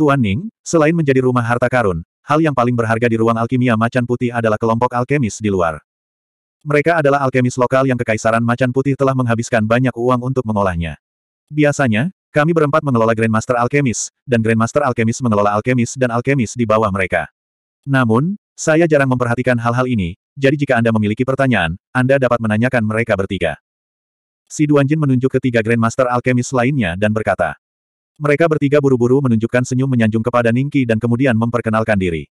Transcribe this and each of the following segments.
Tuan Ning, selain menjadi rumah harta karun, hal yang paling berharga di ruang alkimia macan putih adalah kelompok alkemis di luar. Mereka adalah alkemis lokal yang Kekaisaran Macan Putih telah menghabiskan banyak uang untuk mengolahnya. Biasanya, kami berempat mengelola Grandmaster Alkemis, dan Grandmaster Alkemis mengelola alkemis dan alkemis di bawah mereka. Namun, saya jarang memperhatikan hal-hal ini, jadi jika Anda memiliki pertanyaan, Anda dapat menanyakan mereka bertiga. Si Duanjin menunjuk ketiga Grandmaster Alkemis lainnya dan berkata, mereka bertiga buru-buru menunjukkan senyum menyanjung kepada Ningki dan kemudian memperkenalkan diri.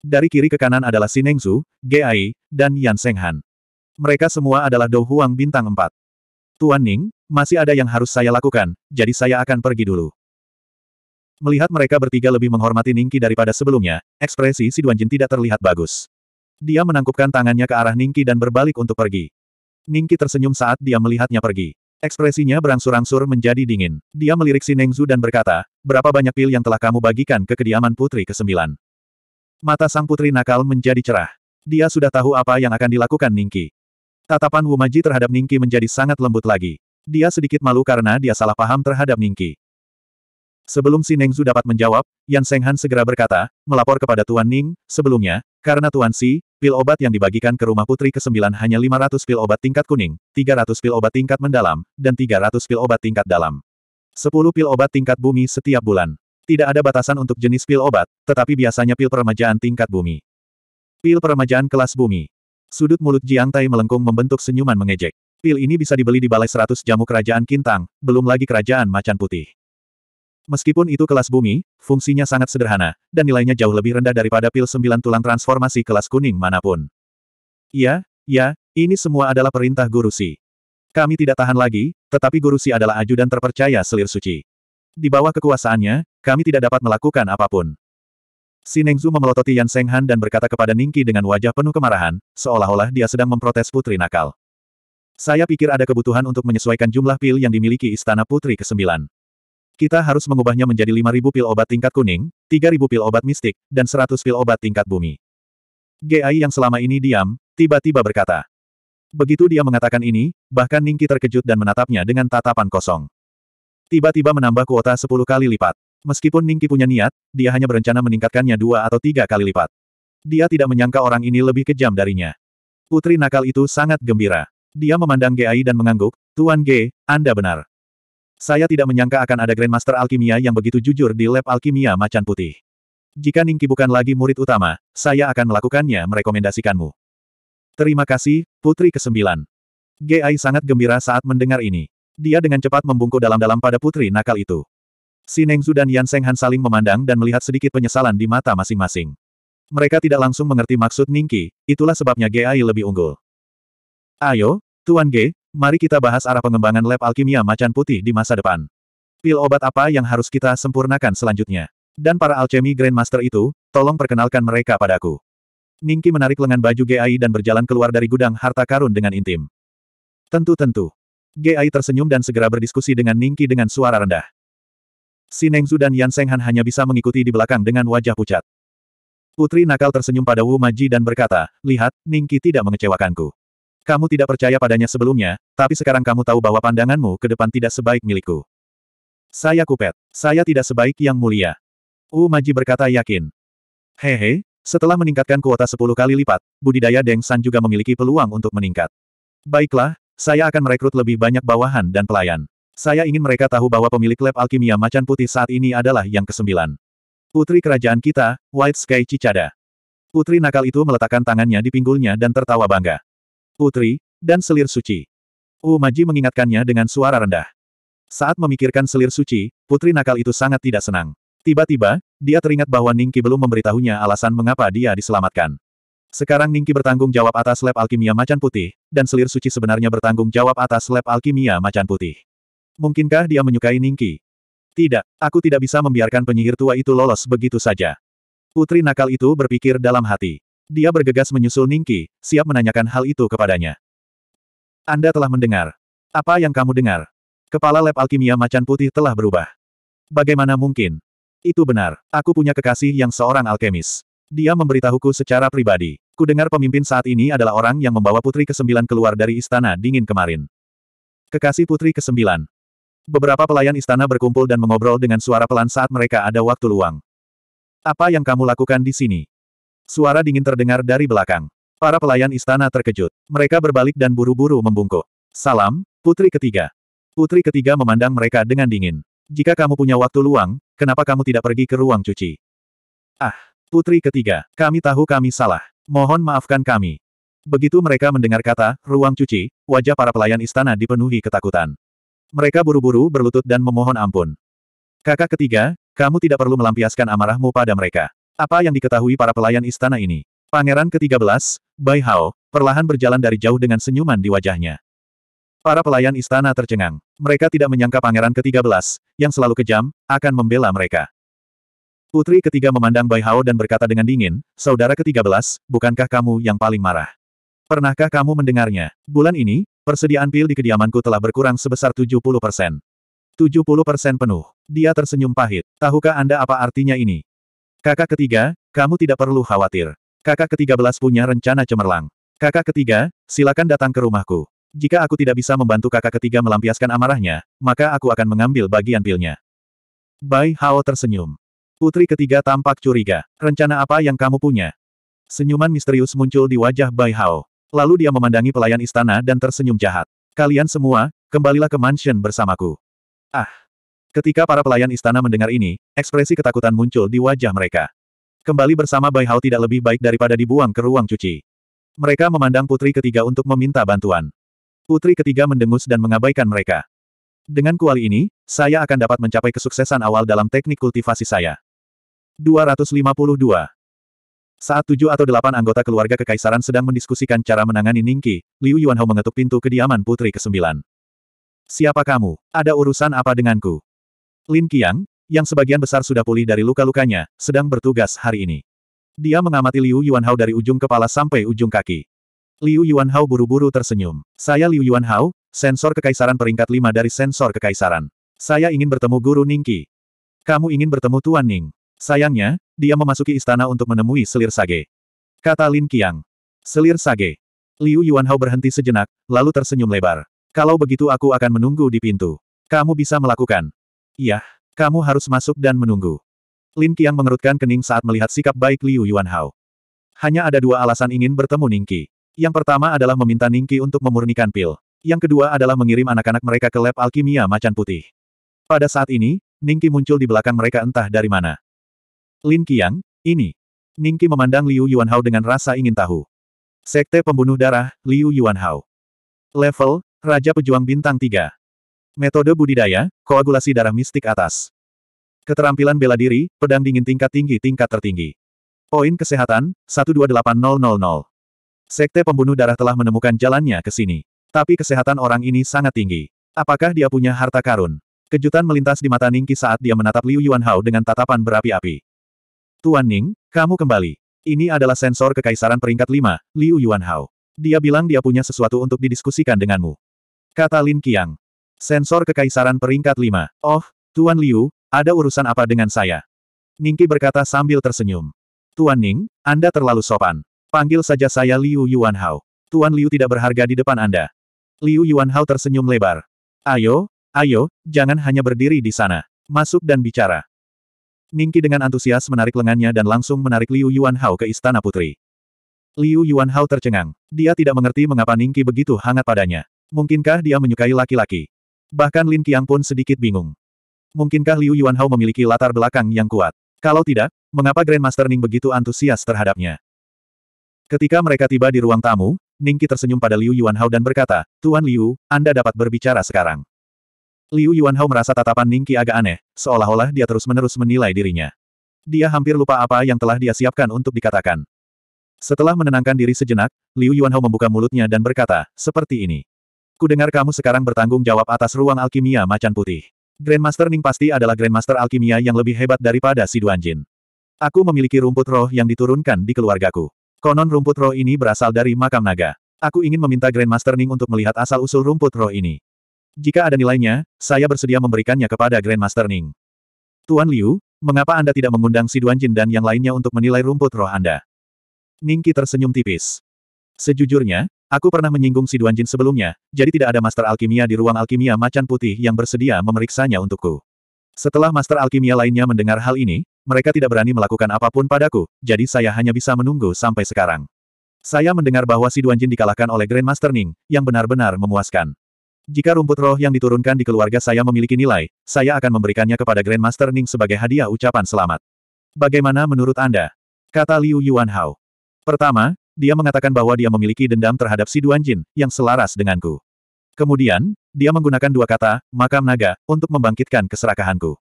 Dari kiri ke kanan adalah Sinengzu, Ge Gai, dan Yan Senghan. Mereka semua adalah Dou Huang bintang 4. Tuan Ning, masih ada yang harus saya lakukan, jadi saya akan pergi dulu. Melihat mereka bertiga lebih menghormati Ningki daripada sebelumnya, ekspresi si Duanjin tidak terlihat bagus. Dia menangkupkan tangannya ke arah Ningki dan berbalik untuk pergi. Ningki tersenyum saat dia melihatnya pergi. Ekspresinya berangsur-angsur menjadi dingin. Dia melirik si Nengzu dan berkata, berapa banyak pil yang telah kamu bagikan ke kediaman putri ke-9? Mata sang putri nakal menjadi cerah. Dia sudah tahu apa yang akan dilakukan Ningki. Tatapan Wumaji terhadap Ningki menjadi sangat lembut lagi. Dia sedikit malu karena dia salah paham terhadap Ningki. Sebelum si Nengzu dapat menjawab, Yan Senghan segera berkata, melapor kepada Tuan Ning, sebelumnya, karena Tuan Si, Pil obat yang dibagikan ke rumah putri ke-9 hanya 500 pil obat tingkat kuning, 300 pil obat tingkat mendalam, dan 300 pil obat tingkat dalam. 10 pil obat tingkat bumi setiap bulan. Tidak ada batasan untuk jenis pil obat, tetapi biasanya pil peremajaan tingkat bumi. Pil peremajaan kelas bumi. Sudut mulut Jiang Tai melengkung membentuk senyuman mengejek. Pil ini bisa dibeli di Balai 100 Jamu Kerajaan Kintang, belum lagi Kerajaan Macan Putih. Meskipun itu kelas bumi, fungsinya sangat sederhana, dan nilainya jauh lebih rendah daripada pil sembilan tulang transformasi kelas kuning manapun. Ya, ya, ini semua adalah perintah Guru Si. Kami tidak tahan lagi, tetapi Guru Si adalah ajudan terpercaya selir suci. Di bawah kekuasaannya, kami tidak dapat melakukan apapun. Sinengzu memelototi Yan Senghan dan berkata kepada Ningki dengan wajah penuh kemarahan, seolah-olah dia sedang memprotes putri nakal. Saya pikir ada kebutuhan untuk menyesuaikan jumlah pil yang dimiliki istana putri ke-9. Kita harus mengubahnya menjadi 5.000 pil obat tingkat kuning, 3.000 pil obat mistik, dan 100 pil obat tingkat bumi. Gai yang selama ini diam, tiba-tiba berkata. Begitu dia mengatakan ini, bahkan Ningki terkejut dan menatapnya dengan tatapan kosong. Tiba-tiba menambah kuota 10 kali lipat. Meskipun Ningki punya niat, dia hanya berencana meningkatkannya dua atau tiga kali lipat. Dia tidak menyangka orang ini lebih kejam darinya. Putri nakal itu sangat gembira. Dia memandang Gai dan mengangguk, Tuan G, Anda benar. Saya tidak menyangka akan ada Grandmaster Alkimia yang begitu jujur di lab alkimia macan putih. Jika Ningki bukan lagi murid utama, saya akan melakukannya merekomendasikanmu. Terima kasih, Putri ke-9. G.I. sangat gembira saat mendengar ini. Dia dengan cepat membungkuk dalam-dalam pada putri nakal itu. Nengzu dan Yan Senghan saling memandang dan melihat sedikit penyesalan di mata masing-masing. Mereka tidak langsung mengerti maksud Ningki, itulah sebabnya G.I. lebih unggul. Ayo, Tuan G, Mari kita bahas arah pengembangan lab alkimia macan putih di masa depan. Pil obat apa yang harus kita sempurnakan selanjutnya? Dan para alchemy grandmaster itu, tolong perkenalkan mereka padaku. Ningki menarik lengan baju GAI dan berjalan keluar dari gudang harta karun dengan intim. Tentu-tentu. GAI tersenyum dan segera berdiskusi dengan Ningki dengan suara rendah. Nengzu dan Yan Senghan hanya bisa mengikuti di belakang dengan wajah pucat. Putri nakal tersenyum pada Wu Maji dan berkata, lihat, Ningki tidak mengecewakanku. Kamu tidak percaya padanya sebelumnya, tapi sekarang kamu tahu bahwa pandanganmu ke depan tidak sebaik milikku. Saya Kupet. Saya tidak sebaik yang mulia. U Maji berkata yakin. Hehe, setelah meningkatkan kuota 10 kali lipat, budidaya Deng San juga memiliki peluang untuk meningkat. Baiklah, saya akan merekrut lebih banyak bawahan dan pelayan. Saya ingin mereka tahu bahwa pemilik lab alkimia macan putih saat ini adalah yang kesembilan. Putri kerajaan kita, White Sky Cicada. Putri nakal itu meletakkan tangannya di pinggulnya dan tertawa bangga putri, dan selir suci. Maji mengingatkannya dengan suara rendah. Saat memikirkan selir suci, putri nakal itu sangat tidak senang. Tiba-tiba, dia teringat bahwa Ningki belum memberitahunya alasan mengapa dia diselamatkan. Sekarang Ningki bertanggung jawab atas lab alkimia macan putih, dan selir suci sebenarnya bertanggung jawab atas lab alkimia macan putih. Mungkinkah dia menyukai Ningki? Tidak, aku tidak bisa membiarkan penyihir tua itu lolos begitu saja. Putri nakal itu berpikir dalam hati. Dia bergegas menyusul Ningki, siap menanyakan hal itu kepadanya. Anda telah mendengar. Apa yang kamu dengar? Kepala lab alkimia macan putih telah berubah. Bagaimana mungkin? Itu benar, aku punya kekasih yang seorang alkemis. Dia memberitahuku secara pribadi. Kudengar pemimpin saat ini adalah orang yang membawa putri kesembilan keluar dari istana dingin kemarin. Kekasih putri kesembilan. Beberapa pelayan istana berkumpul dan mengobrol dengan suara pelan saat mereka ada waktu luang. Apa yang kamu lakukan di sini? Suara dingin terdengar dari belakang. Para pelayan istana terkejut. Mereka berbalik dan buru-buru membungkuk. Salam, putri ketiga. Putri ketiga memandang mereka dengan dingin. Jika kamu punya waktu luang, kenapa kamu tidak pergi ke ruang cuci? Ah, putri ketiga, kami tahu kami salah. Mohon maafkan kami. Begitu mereka mendengar kata, ruang cuci, wajah para pelayan istana dipenuhi ketakutan. Mereka buru-buru berlutut dan memohon ampun. Kakak ketiga, kamu tidak perlu melampiaskan amarahmu pada mereka. Apa yang diketahui para pelayan istana ini? Pangeran ke-13, Bai Hao, perlahan berjalan dari jauh dengan senyuman di wajahnya. Para pelayan istana tercengang. Mereka tidak menyangka pangeran ke-13, yang selalu kejam, akan membela mereka. Putri ketiga memandang Bai Hao dan berkata dengan dingin, Saudara ke-13, bukankah kamu yang paling marah? Pernahkah kamu mendengarnya? Bulan ini, persediaan pil di kediamanku telah berkurang sebesar 70 persen. 70 persen penuh. Dia tersenyum pahit. Tahukah Anda apa artinya ini? Kakak ketiga, kamu tidak perlu khawatir. Kakak ketiga belas punya rencana cemerlang. Kakak ketiga, silakan datang ke rumahku. Jika aku tidak bisa membantu kakak ketiga melampiaskan amarahnya, maka aku akan mengambil bagian pilnya. Bai Hao tersenyum. Putri ketiga tampak curiga. Rencana apa yang kamu punya? Senyuman misterius muncul di wajah Bai Hao. Lalu dia memandangi pelayan istana dan tersenyum jahat. Kalian semua, kembalilah ke mansion bersamaku. Ah! Ketika para pelayan istana mendengar ini, ekspresi ketakutan muncul di wajah mereka. Kembali bersama Bai Hao tidak lebih baik daripada dibuang ke ruang cuci. Mereka memandang putri ketiga untuk meminta bantuan. Putri ketiga mendengus dan mengabaikan mereka. Dengan kuali ini, saya akan dapat mencapai kesuksesan awal dalam teknik kultivasi saya. 252. Saat tujuh atau delapan anggota keluarga kekaisaran sedang mendiskusikan cara menangani Ningki, Liu Yuanhao mengetuk pintu kediaman putri ke-9. Siapa kamu? Ada urusan apa denganku? Lin Qiang, yang sebagian besar sudah pulih dari luka-lukanya, sedang bertugas hari ini. Dia mengamati Liu Yuanhao dari ujung kepala sampai ujung kaki. Liu Yuanhao buru-buru tersenyum. Saya Liu Yuanhao, sensor kekaisaran peringkat 5 dari sensor kekaisaran. Saya ingin bertemu Guru Ningqi. Kamu ingin bertemu Tuan Ning. Sayangnya, dia memasuki istana untuk menemui Selir Sage. Kata Lin Qiang. Selir Sage. Liu Yuanhao berhenti sejenak, lalu tersenyum lebar. Kalau begitu aku akan menunggu di pintu. Kamu bisa melakukan. Iya, kamu harus masuk dan menunggu. Lin Qiang mengerutkan kening saat melihat sikap baik Liu Yuanhao. Hanya ada dua alasan ingin bertemu Ningki. Yang pertama adalah meminta Ningki untuk memurnikan pil. Yang kedua adalah mengirim anak-anak mereka ke lab alkimia macan putih. Pada saat ini, Ningki muncul di belakang mereka entah dari mana. Lin Qiang, ini. Ningki memandang Liu Yuanhao dengan rasa ingin tahu. Sekte Pembunuh Darah, Liu Yuanhao. Level, Raja Pejuang Bintang 3. Metode budidaya, koagulasi darah mistik atas. Keterampilan bela diri, pedang dingin tingkat tinggi tingkat tertinggi. Poin kesehatan, 128000. Sekte pembunuh darah telah menemukan jalannya ke sini. Tapi kesehatan orang ini sangat tinggi. Apakah dia punya harta karun? Kejutan melintas di mata Ningki saat dia menatap Liu Yuanhao dengan tatapan berapi-api. Tuan Ning, kamu kembali. Ini adalah sensor kekaisaran peringkat 5, Liu Yuanhao. Dia bilang dia punya sesuatu untuk didiskusikan denganmu. Kata Lin Qiang. Sensor Kekaisaran Peringkat 5. Oh, Tuan Liu, ada urusan apa dengan saya? Ningki berkata sambil tersenyum. Tuan Ning, Anda terlalu sopan. Panggil saja saya Liu Yuanhao. Tuan Liu tidak berharga di depan Anda. Liu Yuanhao tersenyum lebar. Ayo, ayo, jangan hanya berdiri di sana. Masuk dan bicara. Ningki dengan antusias menarik lengannya dan langsung menarik Liu Yuanhao ke Istana Putri. Liu Yuanhao tercengang. Dia tidak mengerti mengapa Ningki begitu hangat padanya. Mungkinkah dia menyukai laki-laki? Bahkan Lin Qiang pun sedikit bingung. Mungkinkah Liu Yuanhao memiliki latar belakang yang kuat? Kalau tidak, mengapa Grandmaster Ning begitu antusias terhadapnya? Ketika mereka tiba di ruang tamu, Ning Qi tersenyum pada Liu Yuanhao dan berkata, Tuan Liu, Anda dapat berbicara sekarang. Liu Yuanhao merasa tatapan Ning Qi agak aneh, seolah-olah dia terus-menerus menilai dirinya. Dia hampir lupa apa yang telah dia siapkan untuk dikatakan. Setelah menenangkan diri sejenak, Liu Yuanhao membuka mulutnya dan berkata, seperti ini dengar kamu sekarang bertanggung jawab atas ruang alkimia macan putih. Grandmaster Ning pasti adalah Grandmaster alkimia yang lebih hebat daripada si Duanjin. Aku memiliki rumput roh yang diturunkan di keluargaku. Konon rumput roh ini berasal dari makam naga. Aku ingin meminta Grandmaster Ning untuk melihat asal-usul rumput roh ini. Jika ada nilainya, saya bersedia memberikannya kepada Grandmaster Ning. Tuan Liu, mengapa Anda tidak mengundang si Duanjin dan yang lainnya untuk menilai rumput roh Anda? Ningki tersenyum tipis. Sejujurnya, Aku pernah menyinggung si Duanjin sebelumnya, jadi tidak ada master alkimia di ruang alkimia macan putih yang bersedia memeriksanya untukku. Setelah master alkimia lainnya mendengar hal ini, mereka tidak berani melakukan apapun padaku, jadi saya hanya bisa menunggu sampai sekarang. Saya mendengar bahwa si Duanjin dikalahkan oleh Grand Master Ning, yang benar-benar memuaskan. Jika rumput roh yang diturunkan di keluarga saya memiliki nilai, saya akan memberikannya kepada Grand Master Ning sebagai hadiah ucapan selamat. Bagaimana menurut Anda? Kata Liu Yuanhao. Pertama, dia mengatakan bahwa dia memiliki dendam terhadap si Duan Jin, yang selaras denganku. Kemudian, dia menggunakan dua kata, makam naga, untuk membangkitkan keserakahanku.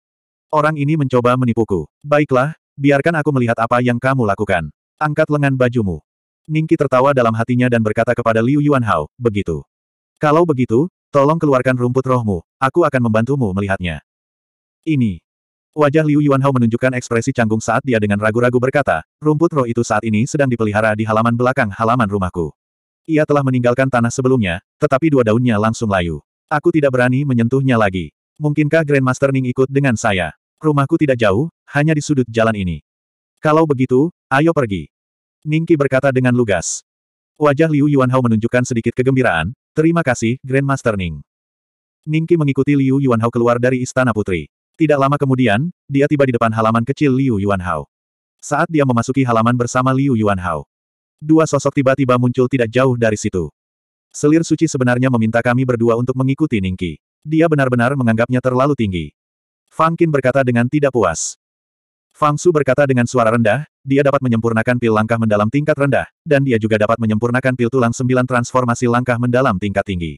Orang ini mencoba menipuku. Baiklah, biarkan aku melihat apa yang kamu lakukan. Angkat lengan bajumu. Ningki tertawa dalam hatinya dan berkata kepada Liu Yuanhao, begitu. Kalau begitu, tolong keluarkan rumput rohmu, aku akan membantumu melihatnya. Ini. Wajah Liu Yuanhao menunjukkan ekspresi canggung saat dia dengan ragu-ragu berkata, rumput roh itu saat ini sedang dipelihara di halaman belakang halaman rumahku. Ia telah meninggalkan tanah sebelumnya, tetapi dua daunnya langsung layu. Aku tidak berani menyentuhnya lagi. Mungkinkah Grandmaster Ning ikut dengan saya? Rumahku tidak jauh, hanya di sudut jalan ini. Kalau begitu, ayo pergi. Ningki berkata dengan lugas. Wajah Liu Yuanhao menunjukkan sedikit kegembiraan, terima kasih, Grandmaster Ning. Ningki mengikuti Liu Yuanhao keluar dari istana putri. Tidak lama kemudian, dia tiba di depan halaman kecil Liu Yuanhao. Saat dia memasuki halaman bersama Liu Yuanhao, dua sosok tiba-tiba muncul tidak jauh dari situ. Selir suci sebenarnya meminta kami berdua untuk mengikuti Ningki. Dia benar-benar menganggapnya terlalu tinggi. Fang Qin berkata dengan tidak puas. Fang Su berkata dengan suara rendah, dia dapat menyempurnakan pil langkah mendalam tingkat rendah, dan dia juga dapat menyempurnakan pil tulang sembilan transformasi langkah mendalam tingkat tinggi.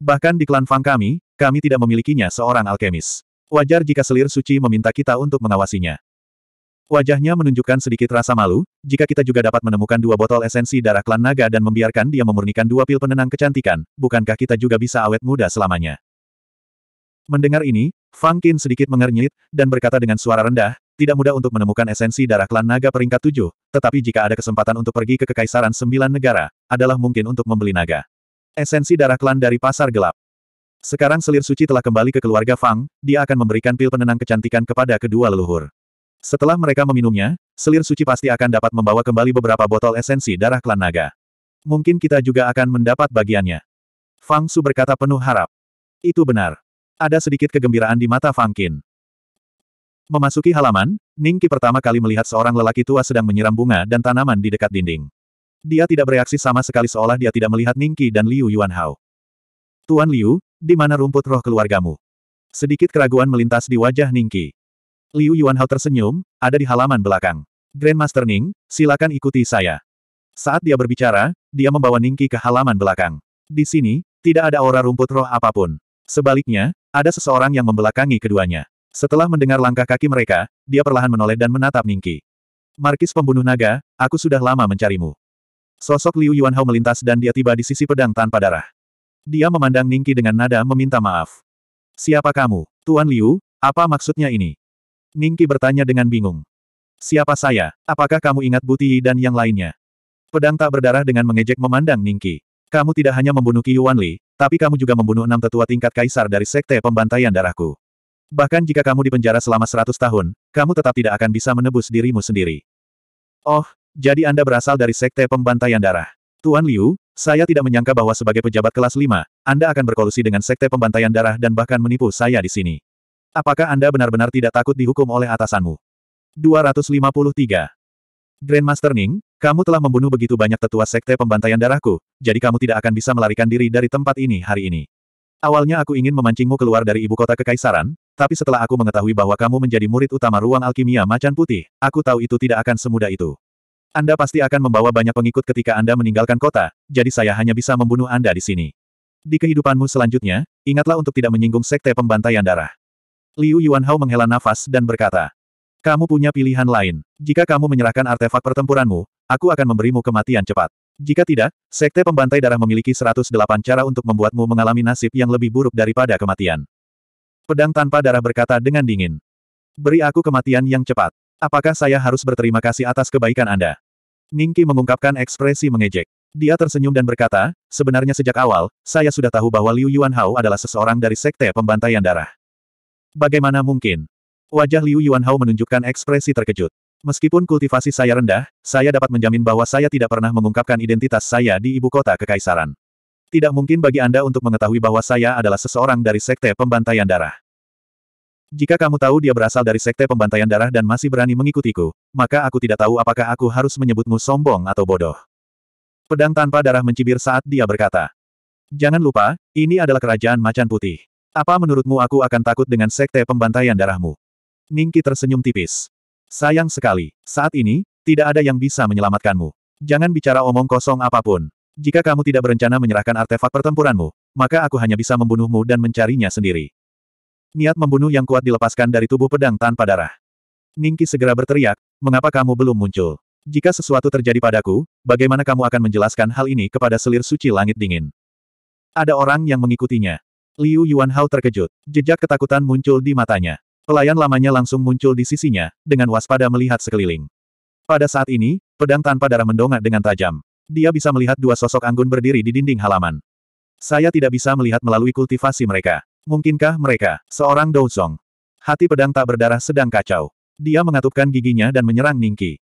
Bahkan di klan Fang kami, kami tidak memilikinya seorang alkemis. Wajar jika selir suci meminta kita untuk mengawasinya. Wajahnya menunjukkan sedikit rasa malu, jika kita juga dapat menemukan dua botol esensi darah klan naga dan membiarkan dia memurnikan dua pil penenang kecantikan, bukankah kita juga bisa awet muda selamanya? Mendengar ini, Fang Qin sedikit mengernyit, dan berkata dengan suara rendah, tidak mudah untuk menemukan esensi darah klan naga peringkat tujuh, tetapi jika ada kesempatan untuk pergi ke Kekaisaran Sembilan Negara, adalah mungkin untuk membeli naga. Esensi darah klan dari pasar gelap. Sekarang selir suci telah kembali ke keluarga Fang, dia akan memberikan pil penenang kecantikan kepada kedua leluhur. Setelah mereka meminumnya, selir suci pasti akan dapat membawa kembali beberapa botol esensi darah klan naga. Mungkin kita juga akan mendapat bagiannya. Fang Su berkata penuh harap. Itu benar. Ada sedikit kegembiraan di mata Fang Qin. Memasuki halaman, Ningki pertama kali melihat seorang lelaki tua sedang menyiram bunga dan tanaman di dekat dinding. Dia tidak bereaksi sama sekali seolah dia tidak melihat Ningki dan Liu Yuanhao. Tuan Liu, di mana rumput roh keluargamu? Sedikit keraguan melintas di wajah Ningki. Liu Yuanhao tersenyum, ada di halaman belakang. Grandmaster Ning, silakan ikuti saya. Saat dia berbicara, dia membawa Ningki ke halaman belakang. Di sini, tidak ada aura rumput roh apapun. Sebaliknya, ada seseorang yang membelakangi keduanya. Setelah mendengar langkah kaki mereka, dia perlahan menoleh dan menatap Ningki. Markis pembunuh naga, aku sudah lama mencarimu. Sosok Liu Yuanhao melintas dan dia tiba di sisi pedang tanpa darah. Dia memandang Ningki dengan nada meminta maaf. Siapa kamu, Tuan Liu, apa maksudnya ini? Ningki bertanya dengan bingung. Siapa saya, apakah kamu ingat Buti dan yang lainnya? Pedang tak berdarah dengan mengejek memandang Ningki. Kamu tidak hanya membunuh Yuan Li, tapi kamu juga membunuh enam tetua tingkat kaisar dari sekte pembantaian darahku. Bahkan jika kamu dipenjara selama seratus tahun, kamu tetap tidak akan bisa menebus dirimu sendiri. Oh, jadi Anda berasal dari sekte pembantaian darah. Tuan Liu, saya tidak menyangka bahwa sebagai pejabat kelas 5, Anda akan berkolusi dengan sekte pembantaian darah dan bahkan menipu saya di sini. Apakah Anda benar-benar tidak takut dihukum oleh atasanmu? 253. Grandmaster Ning, kamu telah membunuh begitu banyak tetua sekte pembantaian darahku, jadi kamu tidak akan bisa melarikan diri dari tempat ini hari ini. Awalnya aku ingin memancingmu keluar dari ibu kota kekaisaran, tapi setelah aku mengetahui bahwa kamu menjadi murid utama ruang alkimia macan putih, aku tahu itu tidak akan semudah itu. Anda pasti akan membawa banyak pengikut ketika Anda meninggalkan kota, jadi saya hanya bisa membunuh Anda di sini. Di kehidupanmu selanjutnya, ingatlah untuk tidak menyinggung sekte pembantaian darah. Liu Yuanhao menghela nafas dan berkata, Kamu punya pilihan lain. Jika kamu menyerahkan artefak pertempuranmu, aku akan memberimu kematian cepat. Jika tidak, Sekte Pembantai Darah memiliki 108 cara untuk membuatmu mengalami nasib yang lebih buruk daripada kematian. Pedang tanpa darah berkata dengan dingin. Beri aku kematian yang cepat. Apakah saya harus berterima kasih atas kebaikan Anda? Ningki mengungkapkan ekspresi mengejek. Dia tersenyum dan berkata, sebenarnya sejak awal, saya sudah tahu bahwa Liu Yuanhao adalah seseorang dari Sekte Pembantaian Darah. Bagaimana mungkin? Wajah Liu Yuanhao menunjukkan ekspresi terkejut. Meskipun kultivasi saya rendah, saya dapat menjamin bahwa saya tidak pernah mengungkapkan identitas saya di ibu kota kekaisaran. Tidak mungkin bagi Anda untuk mengetahui bahwa saya adalah seseorang dari Sekte Pembantaian Darah. Jika kamu tahu dia berasal dari sekte pembantaian darah dan masih berani mengikutiku, maka aku tidak tahu apakah aku harus menyebutmu sombong atau bodoh. Pedang tanpa darah mencibir saat dia berkata. Jangan lupa, ini adalah kerajaan macan putih. Apa menurutmu aku akan takut dengan sekte pembantaian darahmu? Ningki tersenyum tipis. Sayang sekali, saat ini, tidak ada yang bisa menyelamatkanmu. Jangan bicara omong kosong apapun. Jika kamu tidak berencana menyerahkan artefak pertempuranmu, maka aku hanya bisa membunuhmu dan mencarinya sendiri. Niat membunuh yang kuat dilepaskan dari tubuh pedang tanpa darah. Ningki segera berteriak, mengapa kamu belum muncul? Jika sesuatu terjadi padaku, bagaimana kamu akan menjelaskan hal ini kepada selir suci langit dingin? Ada orang yang mengikutinya. Liu Yuanhao terkejut. Jejak ketakutan muncul di matanya. Pelayan lamanya langsung muncul di sisinya, dengan waspada melihat sekeliling. Pada saat ini, pedang tanpa darah mendongak dengan tajam. Dia bisa melihat dua sosok anggun berdiri di dinding halaman. Saya tidak bisa melihat melalui kultivasi mereka. Mungkinkah mereka, seorang Douzong? Hati pedang tak berdarah sedang kacau. Dia mengatupkan giginya dan menyerang Ningki.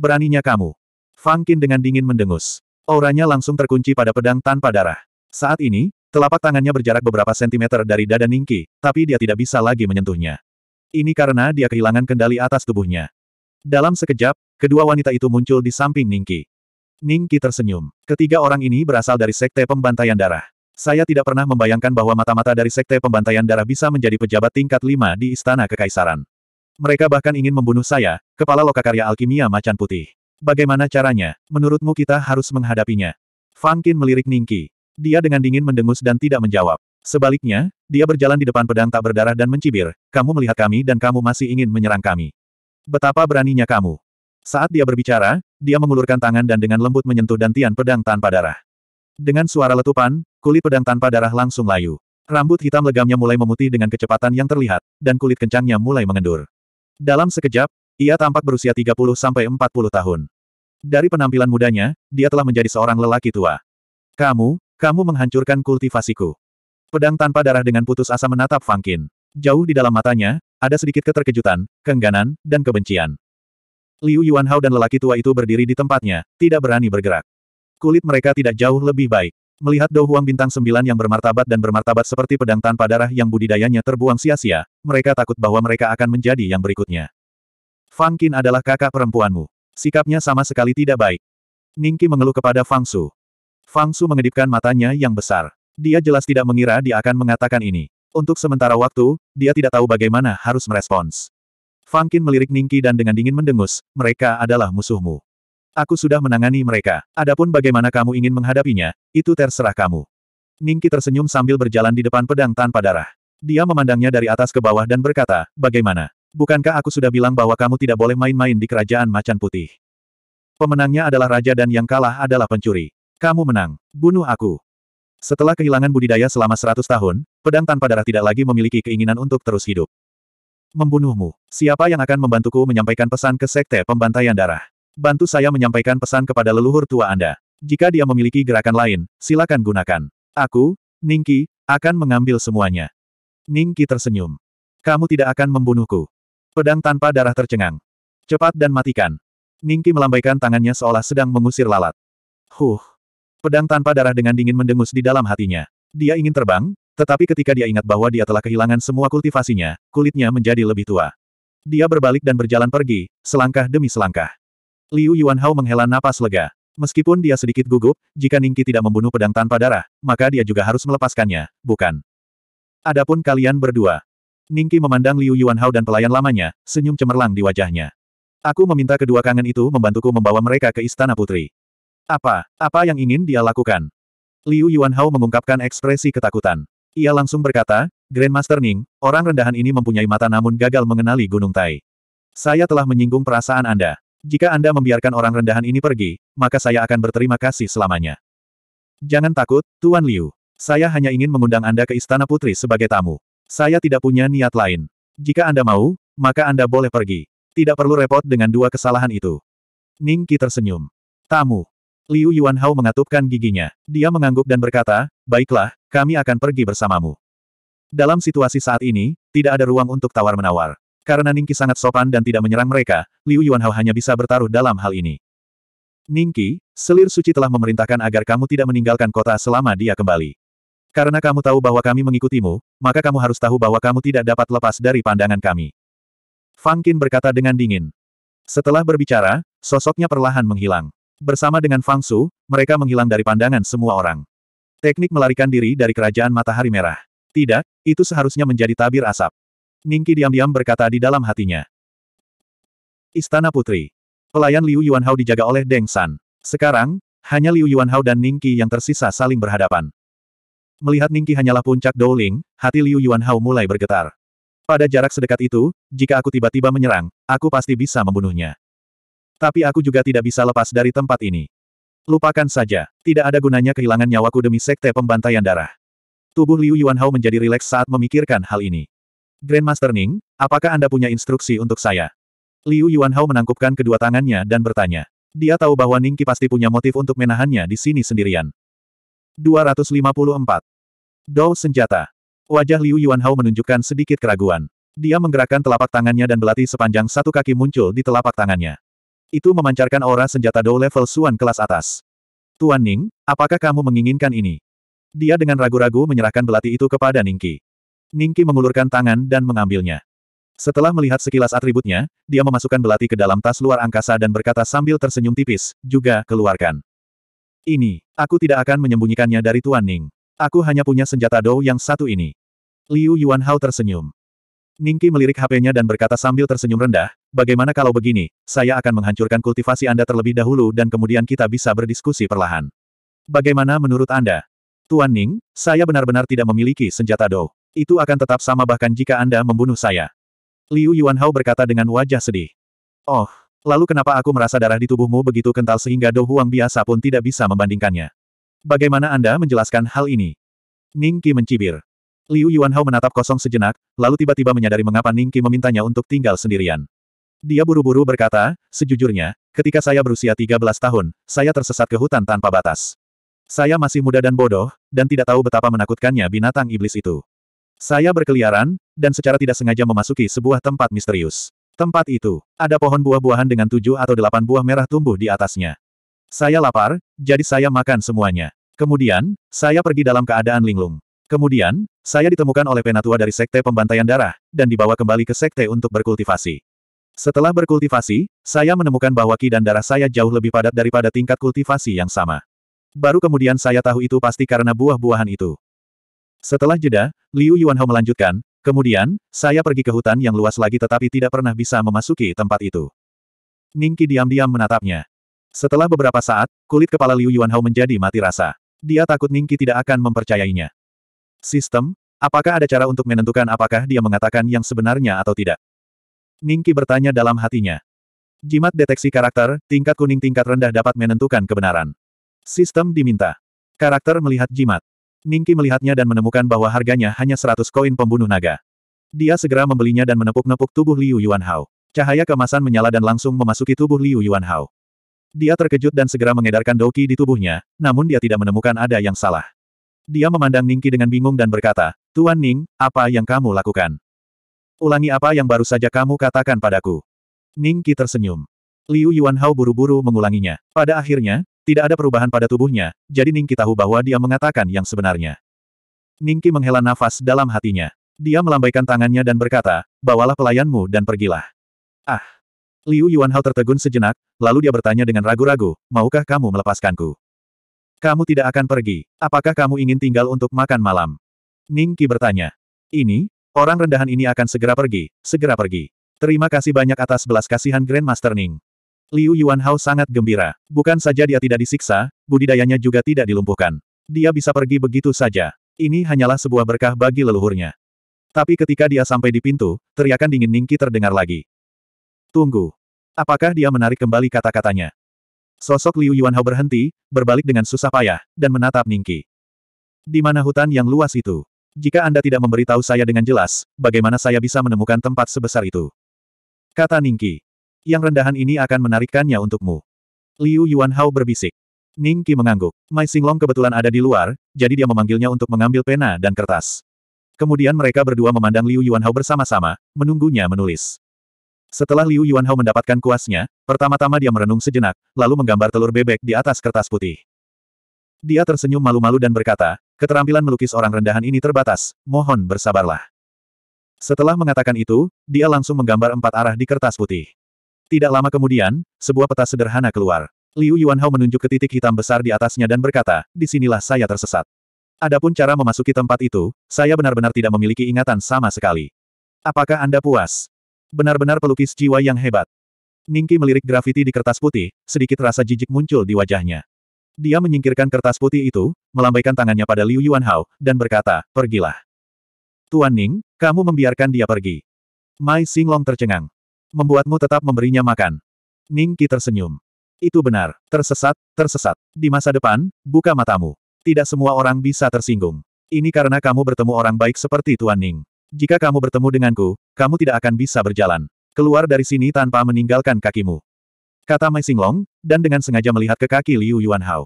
Beraninya kamu. Fang Qin dengan dingin mendengus. Auranya langsung terkunci pada pedang tanpa darah. Saat ini, telapak tangannya berjarak beberapa sentimeter dari dada Ningki, tapi dia tidak bisa lagi menyentuhnya. Ini karena dia kehilangan kendali atas tubuhnya. Dalam sekejap, kedua wanita itu muncul di samping Ningki. Ningki tersenyum. Ketiga orang ini berasal dari sekte pembantaian darah. Saya tidak pernah membayangkan bahwa mata-mata dari Sekte Pembantaian Darah bisa menjadi pejabat tingkat lima di Istana Kekaisaran. Mereka bahkan ingin membunuh saya, kepala lokakarya alkimia macan putih. Bagaimana caranya? Menurutmu kita harus menghadapinya? Fang Qin melirik Ningki. Dia dengan dingin mendengus dan tidak menjawab. Sebaliknya, dia berjalan di depan pedang tak berdarah dan mencibir, kamu melihat kami dan kamu masih ingin menyerang kami. Betapa beraninya kamu. Saat dia berbicara, dia mengulurkan tangan dan dengan lembut menyentuh dantian pedang tanpa darah. Dengan suara letupan, Kulit pedang tanpa darah langsung layu. Rambut hitam legamnya mulai memutih dengan kecepatan yang terlihat, dan kulit kencangnya mulai mengendur. Dalam sekejap, ia tampak berusia 30-40 tahun. Dari penampilan mudanya, dia telah menjadi seorang lelaki tua. Kamu, kamu menghancurkan kultivasiku. Pedang tanpa darah dengan putus asa menatap Fangkin. Jauh di dalam matanya, ada sedikit keterkejutan, kengganan, dan kebencian. Liu Yuanhao dan lelaki tua itu berdiri di tempatnya, tidak berani bergerak. Kulit mereka tidak jauh lebih baik. Melihat Dou Huang bintang sembilan yang bermartabat dan bermartabat seperti pedang tanpa darah yang budidayanya terbuang sia-sia, mereka takut bahwa mereka akan menjadi yang berikutnya. Fang Qin adalah kakak perempuanmu. Sikapnya sama sekali tidak baik. Ning Qi mengeluh kepada Fang Su. Fang Su mengedipkan matanya yang besar. Dia jelas tidak mengira dia akan mengatakan ini. Untuk sementara waktu, dia tidak tahu bagaimana harus merespons. Fang Qin melirik Ning Qi dan dengan dingin mendengus, mereka adalah musuhmu. Aku sudah menangani mereka. Adapun bagaimana kamu ingin menghadapinya, itu terserah kamu. Ningki tersenyum sambil berjalan di depan pedang tanpa darah. Dia memandangnya dari atas ke bawah dan berkata, bagaimana? Bukankah aku sudah bilang bahwa kamu tidak boleh main-main di kerajaan macan putih? Pemenangnya adalah raja dan yang kalah adalah pencuri. Kamu menang. Bunuh aku. Setelah kehilangan budidaya selama seratus tahun, pedang tanpa darah tidak lagi memiliki keinginan untuk terus hidup. Membunuhmu. Siapa yang akan membantuku menyampaikan pesan ke sekte pembantaian darah? Bantu saya menyampaikan pesan kepada leluhur tua Anda. Jika dia memiliki gerakan lain, silakan gunakan. Aku, Ningki, akan mengambil semuanya. Ningki tersenyum. Kamu tidak akan membunuhku. Pedang tanpa darah tercengang. Cepat dan matikan. Ningki melambaikan tangannya seolah sedang mengusir lalat. Huh. Pedang tanpa darah dengan dingin mendengus di dalam hatinya. Dia ingin terbang, tetapi ketika dia ingat bahwa dia telah kehilangan semua kultivasinya, kulitnya menjadi lebih tua. Dia berbalik dan berjalan pergi, selangkah demi selangkah. Liu Yuanhao menghela napas lega. Meskipun dia sedikit gugup, jika Ningki tidak membunuh pedang tanpa darah, maka dia juga harus melepaskannya, bukan? Adapun kalian berdua. Ningki memandang Liu Yuanhao dan pelayan lamanya, senyum cemerlang di wajahnya. Aku meminta kedua kangen itu membantuku membawa mereka ke Istana Putri. Apa, apa yang ingin dia lakukan? Liu Yuanhao mengungkapkan ekspresi ketakutan. Ia langsung berkata, Grandmaster Ning, orang rendahan ini mempunyai mata namun gagal mengenali Gunung Tai. Saya telah menyinggung perasaan Anda. Jika Anda membiarkan orang rendahan ini pergi, maka saya akan berterima kasih selamanya. Jangan takut, Tuan Liu. Saya hanya ingin mengundang Anda ke Istana Putri sebagai tamu. Saya tidak punya niat lain. Jika Anda mau, maka Anda boleh pergi. Tidak perlu repot dengan dua kesalahan itu. Ning Qi tersenyum. Tamu. Liu Yuanhao mengatupkan giginya. Dia mengangguk dan berkata, baiklah, kami akan pergi bersamamu. Dalam situasi saat ini, tidak ada ruang untuk tawar-menawar. Karena Ningki sangat sopan dan tidak menyerang mereka, Liu Yuanhao hanya bisa bertaruh dalam hal ini. Ningki, selir suci telah memerintahkan agar kamu tidak meninggalkan kota selama dia kembali. Karena kamu tahu bahwa kami mengikutimu, maka kamu harus tahu bahwa kamu tidak dapat lepas dari pandangan kami. Fang Qin berkata dengan dingin. Setelah berbicara, sosoknya perlahan menghilang. Bersama dengan Fang Su, mereka menghilang dari pandangan semua orang. Teknik melarikan diri dari kerajaan matahari merah. Tidak, itu seharusnya menjadi tabir asap. Ningki diam-diam berkata di dalam hatinya. Istana Putri. Pelayan Liu Yuanhao dijaga oleh Deng San. Sekarang, hanya Liu Yuanhao dan Ningki yang tersisa saling berhadapan. Melihat Ningki hanyalah puncak Douling, hati Liu Yuanhao mulai bergetar. Pada jarak sedekat itu, jika aku tiba-tiba menyerang, aku pasti bisa membunuhnya. Tapi aku juga tidak bisa lepas dari tempat ini. Lupakan saja, tidak ada gunanya kehilangan nyawaku demi sekte pembantaian darah. Tubuh Liu Yuanhao menjadi rileks saat memikirkan hal ini. Grandmaster Ning, apakah Anda punya instruksi untuk saya? Liu Yuanhao menangkupkan kedua tangannya dan bertanya. Dia tahu bahwa Qi pasti punya motif untuk menahannya di sini sendirian. 254. Dou senjata. Wajah Liu Yuanhao menunjukkan sedikit keraguan. Dia menggerakkan telapak tangannya dan belati sepanjang satu kaki muncul di telapak tangannya. Itu memancarkan aura senjata Dou level Suan kelas atas. Tuan Ning, apakah kamu menginginkan ini? Dia dengan ragu-ragu menyerahkan belati itu kepada Ningki. Ningki mengulurkan tangan dan mengambilnya. Setelah melihat sekilas atributnya, dia memasukkan belati ke dalam tas luar angkasa dan berkata sambil tersenyum tipis, juga keluarkan. Ini, aku tidak akan menyembunyikannya dari Tuan Ning. Aku hanya punya senjata Dou yang satu ini. Liu Yuan Hao tersenyum. Ningki melirik HP-nya dan berkata sambil tersenyum rendah, bagaimana kalau begini, saya akan menghancurkan kultivasi Anda terlebih dahulu dan kemudian kita bisa berdiskusi perlahan. Bagaimana menurut Anda? Tuan Ning, saya benar-benar tidak memiliki senjata Dou. Itu akan tetap sama bahkan jika Anda membunuh saya. Liu Yuanhao berkata dengan wajah sedih. Oh, lalu kenapa aku merasa darah di tubuhmu begitu kental sehingga Dou Huang biasa pun tidak bisa membandingkannya? Bagaimana Anda menjelaskan hal ini? Ning Qi mencibir. Liu Yuanhao menatap kosong sejenak, lalu tiba-tiba menyadari mengapa Ning Qi memintanya untuk tinggal sendirian. Dia buru-buru berkata, sejujurnya, ketika saya berusia 13 tahun, saya tersesat ke hutan tanpa batas. Saya masih muda dan bodoh, dan tidak tahu betapa menakutkannya binatang iblis itu. Saya berkeliaran, dan secara tidak sengaja memasuki sebuah tempat misterius. Tempat itu, ada pohon buah-buahan dengan tujuh atau delapan buah merah tumbuh di atasnya. Saya lapar, jadi saya makan semuanya. Kemudian, saya pergi dalam keadaan linglung. Kemudian, saya ditemukan oleh penatua dari Sekte Pembantaian Darah, dan dibawa kembali ke Sekte untuk berkultivasi. Setelah berkultivasi, saya menemukan bahwa ki dan darah saya jauh lebih padat daripada tingkat kultivasi yang sama. Baru kemudian saya tahu itu pasti karena buah-buahan itu. Setelah jeda, Liu Yuanhao melanjutkan, kemudian, saya pergi ke hutan yang luas lagi tetapi tidak pernah bisa memasuki tempat itu. Ningki diam-diam menatapnya. Setelah beberapa saat, kulit kepala Liu Yuanhao menjadi mati rasa. Dia takut Ningki tidak akan mempercayainya. Sistem, apakah ada cara untuk menentukan apakah dia mengatakan yang sebenarnya atau tidak? Ningki bertanya dalam hatinya. Jimat deteksi karakter, tingkat kuning tingkat rendah dapat menentukan kebenaran. Sistem diminta. Karakter melihat jimat. Ningki melihatnya dan menemukan bahwa harganya hanya 100 koin pembunuh naga. Dia segera membelinya dan menepuk-nepuk tubuh Liu Yuanhao. Cahaya kemasan menyala dan langsung memasuki tubuh Liu Yuanhao. Dia terkejut dan segera mengedarkan doki di tubuhnya, namun dia tidak menemukan ada yang salah. Dia memandang Ningki dengan bingung dan berkata, Tuan Ning, apa yang kamu lakukan? Ulangi apa yang baru saja kamu katakan padaku. Ningki tersenyum. Liu Yuanhao buru-buru mengulanginya. Pada akhirnya, tidak ada perubahan pada tubuhnya, jadi Ningki tahu bahwa dia mengatakan yang sebenarnya. Ningki menghela nafas dalam hatinya. Dia melambaikan tangannya dan berkata, bawalah pelayanmu dan pergilah. Ah! Liu Yuanhao tertegun sejenak, lalu dia bertanya dengan ragu-ragu, maukah kamu melepaskanku? Kamu tidak akan pergi. Apakah kamu ingin tinggal untuk makan malam? Ningki bertanya. Ini, orang rendahan ini akan segera pergi, segera pergi. Terima kasih banyak atas belas kasihan Grandmaster Ning. Liu Yuanhao sangat gembira. Bukan saja dia tidak disiksa, budidayanya juga tidak dilumpuhkan. Dia bisa pergi begitu saja. Ini hanyalah sebuah berkah bagi leluhurnya. Tapi ketika dia sampai di pintu, teriakan dingin Ningki terdengar lagi. Tunggu. Apakah dia menarik kembali kata-katanya? Sosok Liu Yuanhao berhenti, berbalik dengan susah payah, dan menatap Ningki. Di mana hutan yang luas itu? Jika Anda tidak memberitahu saya dengan jelas, bagaimana saya bisa menemukan tempat sebesar itu? Kata Ningki. Yang rendahan ini akan menarikkannya untukmu. Liu Yuanhao berbisik. Ning Qi mengangguk. Mai Xinglong kebetulan ada di luar, jadi dia memanggilnya untuk mengambil pena dan kertas. Kemudian mereka berdua memandang Liu Yuanhao bersama-sama, menunggunya menulis. Setelah Liu Yuanhao mendapatkan kuasnya, pertama-tama dia merenung sejenak, lalu menggambar telur bebek di atas kertas putih. Dia tersenyum malu-malu dan berkata, keterampilan melukis orang rendahan ini terbatas, mohon bersabarlah. Setelah mengatakan itu, dia langsung menggambar empat arah di kertas putih. Tidak lama kemudian, sebuah peta sederhana keluar. Liu Yuanhao menunjuk ke titik hitam besar di atasnya dan berkata, "Di sinilah saya tersesat. Adapun cara memasuki tempat itu, saya benar-benar tidak memiliki ingatan sama sekali. Apakah Anda puas? Benar-benar pelukis jiwa yang hebat. Ningki melirik grafiti di kertas putih, sedikit rasa jijik muncul di wajahnya. Dia menyingkirkan kertas putih itu, melambaikan tangannya pada Liu Yuanhao, dan berkata, pergilah. Tuan Ning, kamu membiarkan dia pergi. Mai Singlong tercengang membuatmu tetap memberinya makan. Ning Qi tersenyum. Itu benar, tersesat, tersesat. Di masa depan, buka matamu. Tidak semua orang bisa tersinggung. Ini karena kamu bertemu orang baik seperti Tuan Ning. Jika kamu bertemu denganku, kamu tidak akan bisa berjalan. Keluar dari sini tanpa meninggalkan kakimu. Kata Mai Singlong, dan dengan sengaja melihat ke kaki Liu Yuanhao.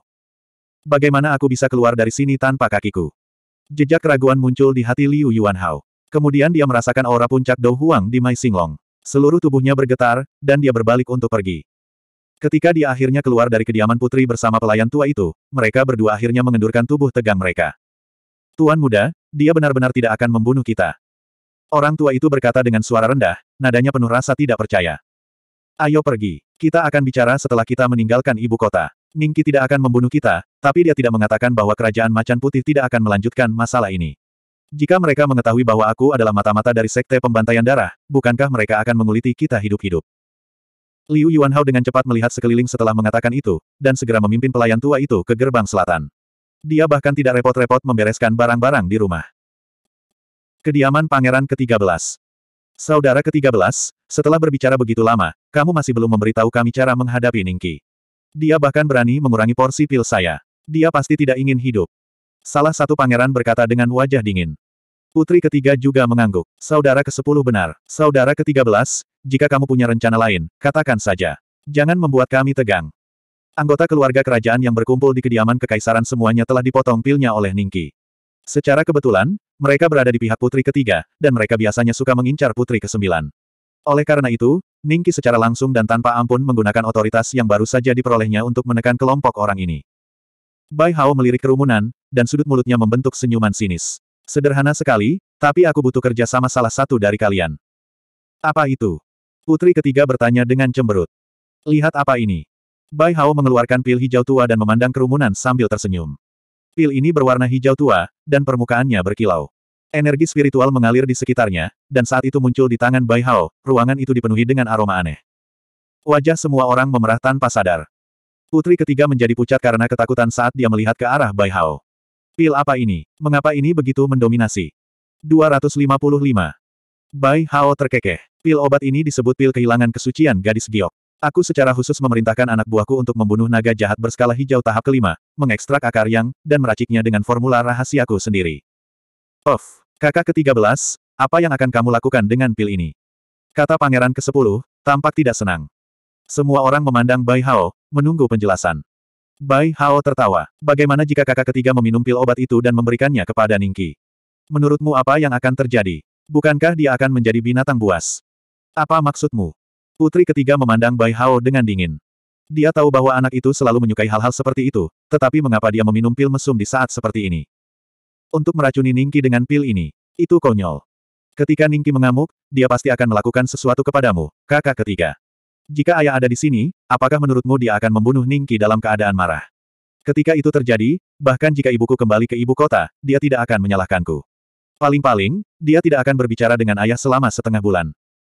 Bagaimana aku bisa keluar dari sini tanpa kakiku? Jejak keraguan muncul di hati Liu Yuanhao. Kemudian dia merasakan aura puncak Dou Huang di Mai Singlong. Seluruh tubuhnya bergetar, dan dia berbalik untuk pergi. Ketika dia akhirnya keluar dari kediaman putri bersama pelayan tua itu, mereka berdua akhirnya mengendurkan tubuh tegang mereka. Tuan muda, dia benar-benar tidak akan membunuh kita. Orang tua itu berkata dengan suara rendah, nadanya penuh rasa tidak percaya. Ayo pergi. Kita akan bicara setelah kita meninggalkan ibu kota. Ningki tidak akan membunuh kita, tapi dia tidak mengatakan bahwa kerajaan macan putih tidak akan melanjutkan masalah ini. Jika mereka mengetahui bahwa aku adalah mata-mata dari Sekte Pembantaian Darah, bukankah mereka akan menguliti kita hidup-hidup? Liu Yuanhao dengan cepat melihat sekeliling setelah mengatakan itu, dan segera memimpin pelayan tua itu ke gerbang selatan. Dia bahkan tidak repot-repot membereskan barang-barang di rumah. Kediaman Pangeran ke-13 Saudara ke-13, setelah berbicara begitu lama, kamu masih belum memberitahu kami cara menghadapi Ningki. Dia bahkan berani mengurangi porsi pil saya. Dia pasti tidak ingin hidup. Salah satu pangeran berkata dengan wajah dingin. Putri ketiga juga mengangguk. Saudara ke-10 benar. Saudara ke-13, jika kamu punya rencana lain, katakan saja. Jangan membuat kami tegang. Anggota keluarga kerajaan yang berkumpul di kediaman kekaisaran semuanya telah dipotong pilnya oleh Ningki. Secara kebetulan, mereka berada di pihak putri ketiga, dan mereka biasanya suka mengincar putri ke-9. Oleh karena itu, Ningki secara langsung dan tanpa ampun menggunakan otoritas yang baru saja diperolehnya untuk menekan kelompok orang ini. Bai Hao melirik kerumunan, dan sudut mulutnya membentuk senyuman sinis. Sederhana sekali, tapi aku butuh kerja sama salah satu dari kalian. Apa itu? Putri ketiga bertanya dengan cemberut. Lihat apa ini. Bai Hao mengeluarkan pil hijau tua dan memandang kerumunan sambil tersenyum. Pil ini berwarna hijau tua, dan permukaannya berkilau. Energi spiritual mengalir di sekitarnya, dan saat itu muncul di tangan Bai Hao, ruangan itu dipenuhi dengan aroma aneh. Wajah semua orang memerah tanpa sadar. Putri ketiga menjadi pucat karena ketakutan saat dia melihat ke arah Bai Hao. Pil apa ini? Mengapa ini begitu mendominasi? 255. Bai Hao terkekeh. Pil obat ini disebut pil kehilangan kesucian gadis giok. Aku secara khusus memerintahkan anak buahku untuk membunuh naga jahat berskala hijau tahap kelima, mengekstrak akar yang, dan meraciknya dengan formula rahasiaku sendiri. Of, kakak ke-13, apa yang akan kamu lakukan dengan pil ini? Kata pangeran ke-10, tampak tidak senang. Semua orang memandang Bai Hao, menunggu penjelasan. Bai Hao tertawa. Bagaimana jika kakak ketiga meminum pil obat itu dan memberikannya kepada Ningki? Menurutmu apa yang akan terjadi? Bukankah dia akan menjadi binatang buas? Apa maksudmu? Putri ketiga memandang Bai Hao dengan dingin. Dia tahu bahwa anak itu selalu menyukai hal-hal seperti itu, tetapi mengapa dia meminum pil mesum di saat seperti ini? Untuk meracuni Ningki dengan pil ini, itu konyol. Ketika Ningki mengamuk, dia pasti akan melakukan sesuatu kepadamu, kakak ketiga. Jika ayah ada di sini, apakah menurutmu dia akan membunuh Ningki dalam keadaan marah? Ketika itu terjadi, bahkan jika ibuku kembali ke ibu kota, dia tidak akan menyalahkanku. Paling-paling, dia tidak akan berbicara dengan ayah selama setengah bulan.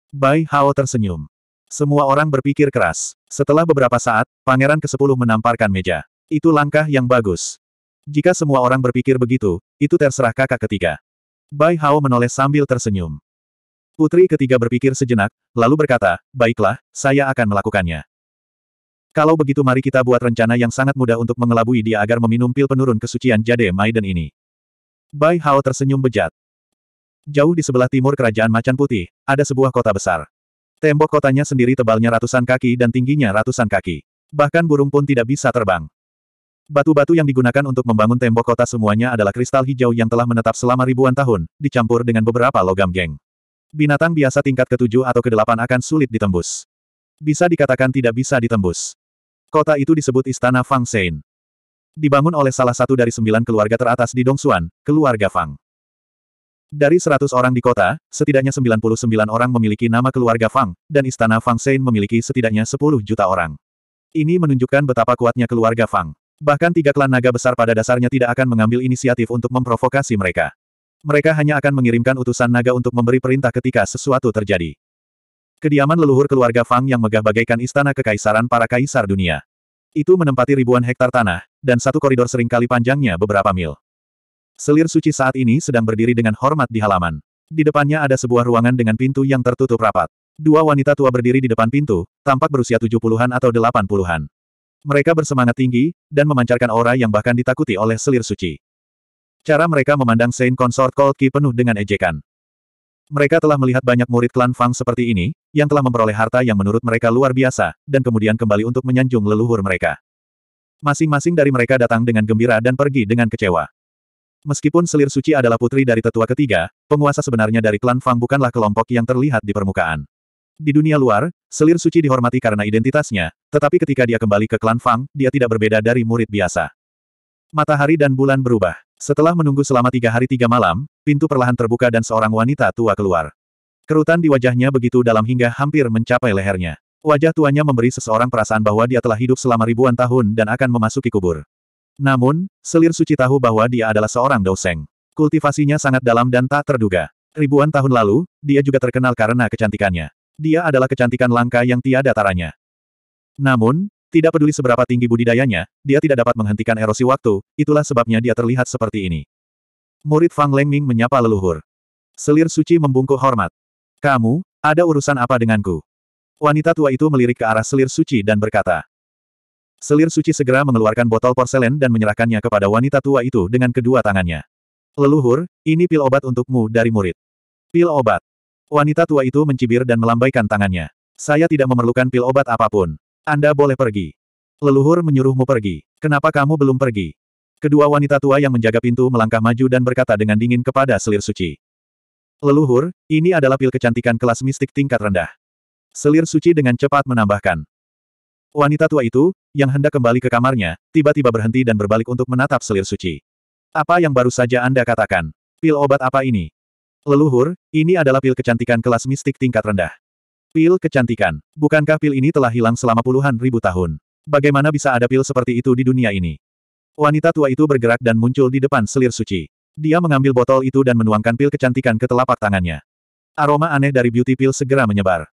Bai Hao tersenyum. Semua orang berpikir keras. Setelah beberapa saat, pangeran ke-10 menamparkan meja. Itu langkah yang bagus. Jika semua orang berpikir begitu, itu terserah kakak ketiga. Bai Hao menoleh sambil tersenyum. Putri ketiga berpikir sejenak, lalu berkata, baiklah, saya akan melakukannya. Kalau begitu mari kita buat rencana yang sangat mudah untuk mengelabui dia agar meminum pil penurun kesucian Jade Maiden ini. Bai Hao tersenyum bejat. Jauh di sebelah timur kerajaan macan putih, ada sebuah kota besar. Tembok kotanya sendiri tebalnya ratusan kaki dan tingginya ratusan kaki. Bahkan burung pun tidak bisa terbang. Batu-batu yang digunakan untuk membangun tembok kota semuanya adalah kristal hijau yang telah menetap selama ribuan tahun, dicampur dengan beberapa logam geng. Binatang biasa tingkat ketujuh atau kedelapan akan sulit ditembus. Bisa dikatakan tidak bisa ditembus. Kota itu disebut Istana Fang Sein. Dibangun oleh salah satu dari sembilan keluarga teratas di Dongsuan, keluarga Fang. Dari seratus orang di kota, setidaknya sembilan puluh sembilan orang memiliki nama keluarga Fang, dan istana Fang Sein memiliki setidaknya sepuluh juta orang. Ini menunjukkan betapa kuatnya keluarga Fang. Bahkan tiga klan naga besar pada dasarnya tidak akan mengambil inisiatif untuk memprovokasi mereka. Mereka hanya akan mengirimkan utusan naga untuk memberi perintah ketika sesuatu terjadi. Kediaman leluhur keluarga Fang yang megah bagaikan istana kekaisaran para kaisar dunia. Itu menempati ribuan hektar tanah, dan satu koridor seringkali panjangnya beberapa mil. Selir suci saat ini sedang berdiri dengan hormat di halaman. Di depannya ada sebuah ruangan dengan pintu yang tertutup rapat. Dua wanita tua berdiri di depan pintu, tampak berusia tujuh puluhan atau delapan puluhan. Mereka bersemangat tinggi, dan memancarkan aura yang bahkan ditakuti oleh selir suci. Cara mereka memandang Saint Consort Cold Key penuh dengan ejekan. Mereka telah melihat banyak murid klan Fang seperti ini, yang telah memperoleh harta yang menurut mereka luar biasa, dan kemudian kembali untuk menyanjung leluhur mereka. Masing-masing dari mereka datang dengan gembira dan pergi dengan kecewa. Meskipun Selir Suci adalah putri dari tetua ketiga, penguasa sebenarnya dari klan Fang bukanlah kelompok yang terlihat di permukaan. Di dunia luar, Selir Suci dihormati karena identitasnya, tetapi ketika dia kembali ke klan Fang, dia tidak berbeda dari murid biasa. Matahari dan bulan berubah. Setelah menunggu selama tiga hari tiga malam, pintu perlahan terbuka dan seorang wanita tua keluar. Kerutan di wajahnya begitu dalam hingga hampir mencapai lehernya. Wajah tuanya memberi seseorang perasaan bahwa dia telah hidup selama ribuan tahun dan akan memasuki kubur. Namun, selir suci tahu bahwa dia adalah seorang doseng. Kultivasinya sangat dalam dan tak terduga. Ribuan tahun lalu, dia juga terkenal karena kecantikannya. Dia adalah kecantikan langka yang tiada taranya. Namun, tidak peduli seberapa tinggi budidayanya, dia tidak dapat menghentikan erosi waktu, itulah sebabnya dia terlihat seperti ini. Murid Fang Lengming menyapa leluhur. Selir suci membungkuk hormat. Kamu, ada urusan apa denganku? Wanita tua itu melirik ke arah selir suci dan berkata. Selir suci segera mengeluarkan botol porselen dan menyerahkannya kepada wanita tua itu dengan kedua tangannya. Leluhur, ini pil obat untukmu dari murid. Pil obat. Wanita tua itu mencibir dan melambaikan tangannya. Saya tidak memerlukan pil obat apapun. Anda boleh pergi. Leluhur menyuruhmu pergi. Kenapa kamu belum pergi? Kedua wanita tua yang menjaga pintu melangkah maju dan berkata dengan dingin kepada selir suci. Leluhur, ini adalah pil kecantikan kelas mistik tingkat rendah. Selir suci dengan cepat menambahkan. Wanita tua itu, yang hendak kembali ke kamarnya, tiba-tiba berhenti dan berbalik untuk menatap selir suci. Apa yang baru saja Anda katakan? Pil obat apa ini? Leluhur, ini adalah pil kecantikan kelas mistik tingkat rendah. Pil kecantikan. Bukankah pil ini telah hilang selama puluhan ribu tahun? Bagaimana bisa ada pil seperti itu di dunia ini? Wanita tua itu bergerak dan muncul di depan selir suci. Dia mengambil botol itu dan menuangkan pil kecantikan ke telapak tangannya. Aroma aneh dari beauty pil segera menyebar.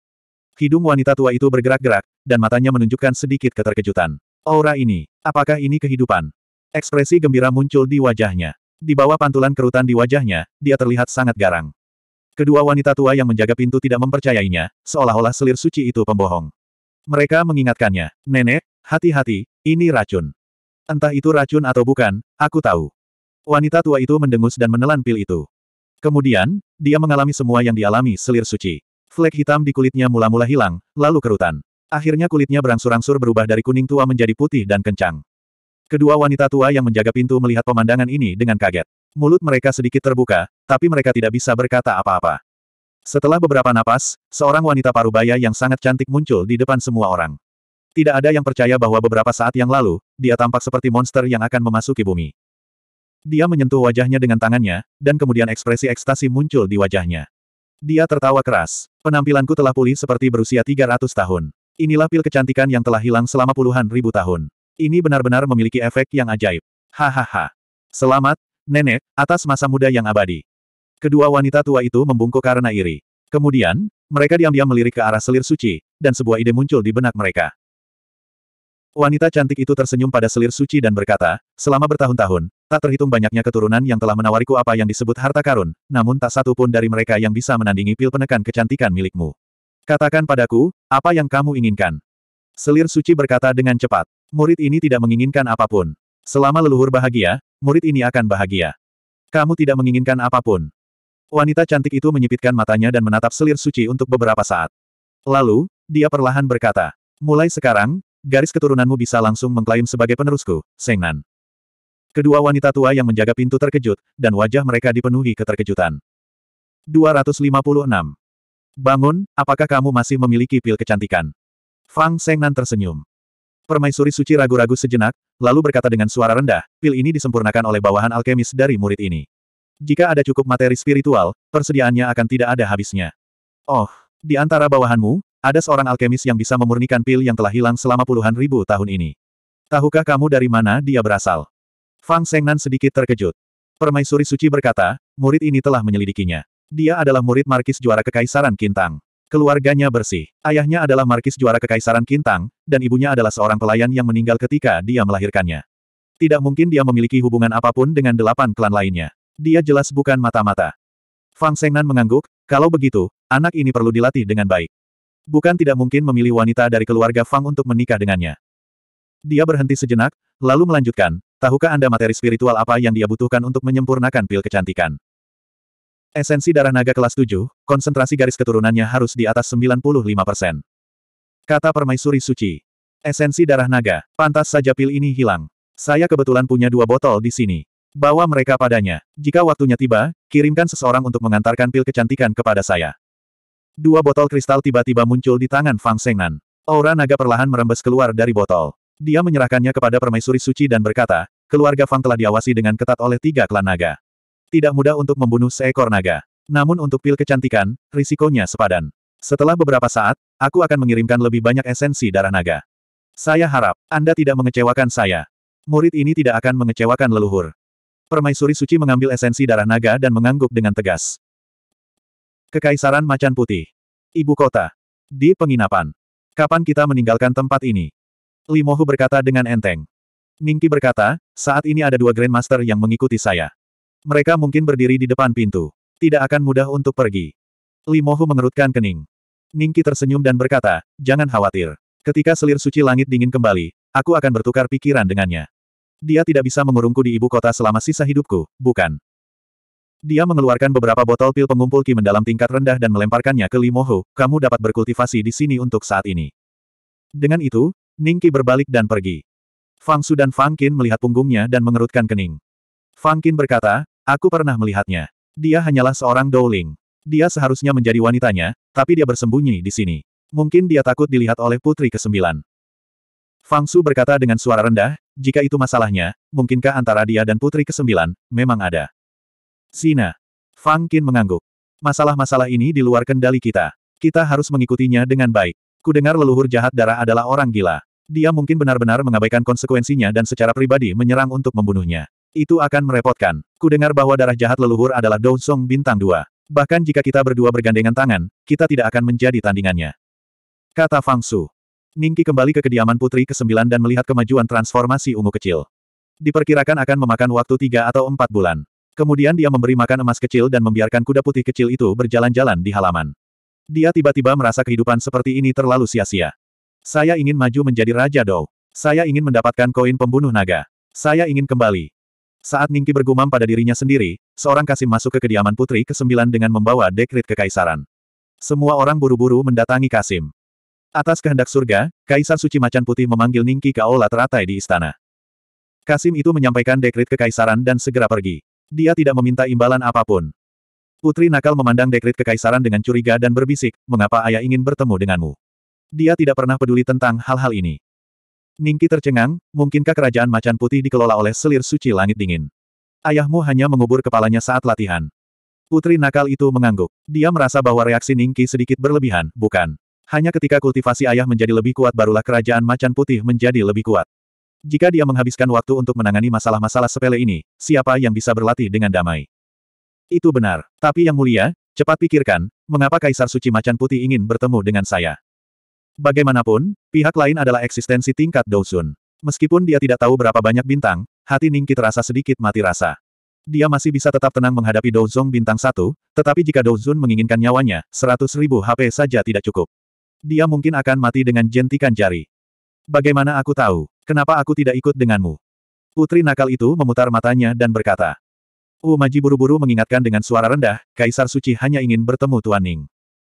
Hidung wanita tua itu bergerak-gerak, dan matanya menunjukkan sedikit keterkejutan. Aura ini, apakah ini kehidupan? Ekspresi gembira muncul di wajahnya. Di bawah pantulan kerutan di wajahnya, dia terlihat sangat garang. Kedua wanita tua yang menjaga pintu tidak mempercayainya, seolah-olah selir suci itu pembohong. Mereka mengingatkannya, Nenek, hati-hati, ini racun. Entah itu racun atau bukan, aku tahu. Wanita tua itu mendengus dan menelan pil itu. Kemudian, dia mengalami semua yang dialami selir suci. Flek hitam di kulitnya mula-mula hilang, lalu kerutan. Akhirnya kulitnya berangsur-angsur berubah dari kuning tua menjadi putih dan kencang. Kedua wanita tua yang menjaga pintu melihat pemandangan ini dengan kaget. Mulut mereka sedikit terbuka, tapi mereka tidak bisa berkata apa-apa. Setelah beberapa napas, seorang wanita parubaya yang sangat cantik muncul di depan semua orang. Tidak ada yang percaya bahwa beberapa saat yang lalu, dia tampak seperti monster yang akan memasuki bumi. Dia menyentuh wajahnya dengan tangannya, dan kemudian ekspresi ekstasi muncul di wajahnya. Dia tertawa keras. Penampilanku telah pulih seperti berusia 300 tahun. Inilah pil kecantikan yang telah hilang selama puluhan ribu tahun. Ini benar-benar memiliki efek yang ajaib. Hahaha. Selamat, Nenek, atas masa muda yang abadi. Kedua wanita tua itu membungkuk karena iri. Kemudian, mereka diam-diam melirik ke arah selir suci, dan sebuah ide muncul di benak mereka. Wanita cantik itu tersenyum pada selir suci dan berkata, selama bertahun-tahun, tak terhitung banyaknya keturunan yang telah menawariku apa yang disebut harta karun, namun tak satu pun dari mereka yang bisa menandingi pil penekan kecantikan milikmu. Katakan padaku, apa yang kamu inginkan? Selir suci berkata dengan cepat. Murid ini tidak menginginkan apapun. Selama leluhur bahagia, murid ini akan bahagia. Kamu tidak menginginkan apapun. Wanita cantik itu menyipitkan matanya dan menatap selir suci untuk beberapa saat. Lalu, dia perlahan berkata, Mulai sekarang, garis keturunanmu bisa langsung mengklaim sebagai penerusku, Sengnan. Kedua wanita tua yang menjaga pintu terkejut, dan wajah mereka dipenuhi keterkejutan. 256. Bangun, apakah kamu masih memiliki pil kecantikan? Fang Sengnan tersenyum. Permaisuri suci ragu-ragu sejenak, lalu berkata dengan suara rendah, pil ini disempurnakan oleh bawahan alkemis dari murid ini. Jika ada cukup materi spiritual, persediaannya akan tidak ada habisnya. Oh, di antara bawahanmu, ada seorang alkemis yang bisa memurnikan pil yang telah hilang selama puluhan ribu tahun ini. Tahukah kamu dari mana dia berasal? Fang Sengnan sedikit terkejut. Permaisuri suci berkata, murid ini telah menyelidikinya. Dia adalah murid markis juara kekaisaran Kintang. Keluarganya bersih. Ayahnya adalah markis juara kekaisaran Kintang, dan ibunya adalah seorang pelayan yang meninggal ketika dia melahirkannya. Tidak mungkin dia memiliki hubungan apapun dengan delapan klan lainnya. Dia jelas bukan mata-mata. Fang Sengnan mengangguk, kalau begitu, anak ini perlu dilatih dengan baik. Bukan tidak mungkin memilih wanita dari keluarga Fang untuk menikah dengannya. Dia berhenti sejenak, lalu melanjutkan, tahukah Anda materi spiritual apa yang dia butuhkan untuk menyempurnakan pil kecantikan? Esensi darah naga kelas 7, konsentrasi garis keturunannya harus di atas 95%. Kata permaisuri suci. Esensi darah naga, pantas saja pil ini hilang. Saya kebetulan punya dua botol di sini. Bawa mereka padanya. Jika waktunya tiba, kirimkan seseorang untuk mengantarkan pil kecantikan kepada saya. Dua botol kristal tiba-tiba muncul di tangan Fang Sengnan. Aura naga perlahan merembes keluar dari botol. Dia menyerahkannya kepada permaisuri suci dan berkata, keluarga Fang telah diawasi dengan ketat oleh tiga klan naga. Tidak mudah untuk membunuh seekor naga. Namun untuk pil kecantikan, risikonya sepadan. Setelah beberapa saat, aku akan mengirimkan lebih banyak esensi darah naga. Saya harap, Anda tidak mengecewakan saya. Murid ini tidak akan mengecewakan leluhur. Permaisuri suci mengambil esensi darah naga dan mengangguk dengan tegas. Kekaisaran Macan Putih. Ibu kota. Di penginapan. Kapan kita meninggalkan tempat ini? Limohu berkata dengan enteng. Ningki berkata, saat ini ada dua Grandmaster yang mengikuti saya. Mereka mungkin berdiri di depan pintu. Tidak akan mudah untuk pergi. Limohu mengerutkan kening. Ningki tersenyum dan berkata, jangan khawatir. Ketika selir suci langit dingin kembali, aku akan bertukar pikiran dengannya. Dia tidak bisa mengurungku di ibu kota selama sisa hidupku, bukan? Dia mengeluarkan beberapa botol pil pengumpul ki mendalam tingkat rendah dan melemparkannya ke Limohu, kamu dapat berkultivasi di sini untuk saat ini. Dengan itu, Ningki berbalik dan pergi. Fang Su dan Fang Qin melihat punggungnya dan mengerutkan kening. Fang Qin berkata, Aku pernah melihatnya. Dia hanyalah seorang Dowling. Dia seharusnya menjadi wanitanya, tapi dia bersembunyi di sini. Mungkin dia takut dilihat oleh putri kesembilan. Fang Su berkata dengan suara rendah, jika itu masalahnya, mungkinkah antara dia dan putri kesembilan, memang ada. Sina. Fang Qin mengangguk. Masalah-masalah ini di luar kendali kita. Kita harus mengikutinya dengan baik. Kudengar leluhur jahat darah adalah orang gila. Dia mungkin benar-benar mengabaikan konsekuensinya dan secara pribadi menyerang untuk membunuhnya. Itu akan merepotkan. Kudengar bahwa darah jahat leluhur adalah Dou Song bintang dua. Bahkan jika kita berdua bergandengan tangan, kita tidak akan menjadi tandingannya. Kata Fang Su. Ningki kembali ke kediaman putri ke-9 dan melihat kemajuan transformasi ungu kecil. Diperkirakan akan memakan waktu tiga atau empat bulan. Kemudian dia memberi makan emas kecil dan membiarkan kuda putih kecil itu berjalan-jalan di halaman. Dia tiba-tiba merasa kehidupan seperti ini terlalu sia-sia. Saya ingin maju menjadi Raja Dou. Saya ingin mendapatkan koin pembunuh naga. Saya ingin kembali. Saat Ningki bergumam pada dirinya sendiri, seorang kasim masuk ke kediaman putri ke-9 dengan membawa dekrit kekaisaran. Semua orang buru-buru mendatangi Kasim. Atas kehendak surga, Kaisar Suci Macan Putih memanggil Ningki ke aula teratai di istana. Kasim itu menyampaikan dekrit kekaisaran dan segera pergi. Dia tidak meminta imbalan apapun. Putri nakal memandang dekrit kekaisaran dengan curiga dan berbisik, mengapa ayah ingin bertemu denganmu? Dia tidak pernah peduli tentang hal-hal ini. Ningki tercengang, mungkinkah kerajaan macan putih dikelola oleh selir suci langit dingin? Ayahmu hanya mengubur kepalanya saat latihan. Putri nakal itu mengangguk. Dia merasa bahwa reaksi Ningki sedikit berlebihan, bukan? Hanya ketika kultivasi ayah menjadi lebih kuat barulah kerajaan macan putih menjadi lebih kuat. Jika dia menghabiskan waktu untuk menangani masalah-masalah sepele ini, siapa yang bisa berlatih dengan damai? Itu benar. Tapi yang mulia, cepat pikirkan, mengapa Kaisar Suci Macan Putih ingin bertemu dengan saya? Bagaimanapun, pihak lain adalah eksistensi tingkat Douzun. Meskipun dia tidak tahu berapa banyak bintang, hati Ningki terasa sedikit mati rasa. Dia masih bisa tetap tenang menghadapi Douzong bintang satu, tetapi jika Douzun menginginkan nyawanya, seratus ribu HP saja tidak cukup. Dia mungkin akan mati dengan jentikan jari. Bagaimana aku tahu? Kenapa aku tidak ikut denganmu? Putri nakal itu memutar matanya dan berkata. Umaji buru-buru mengingatkan dengan suara rendah, Kaisar Suci hanya ingin bertemu Tuan Ning.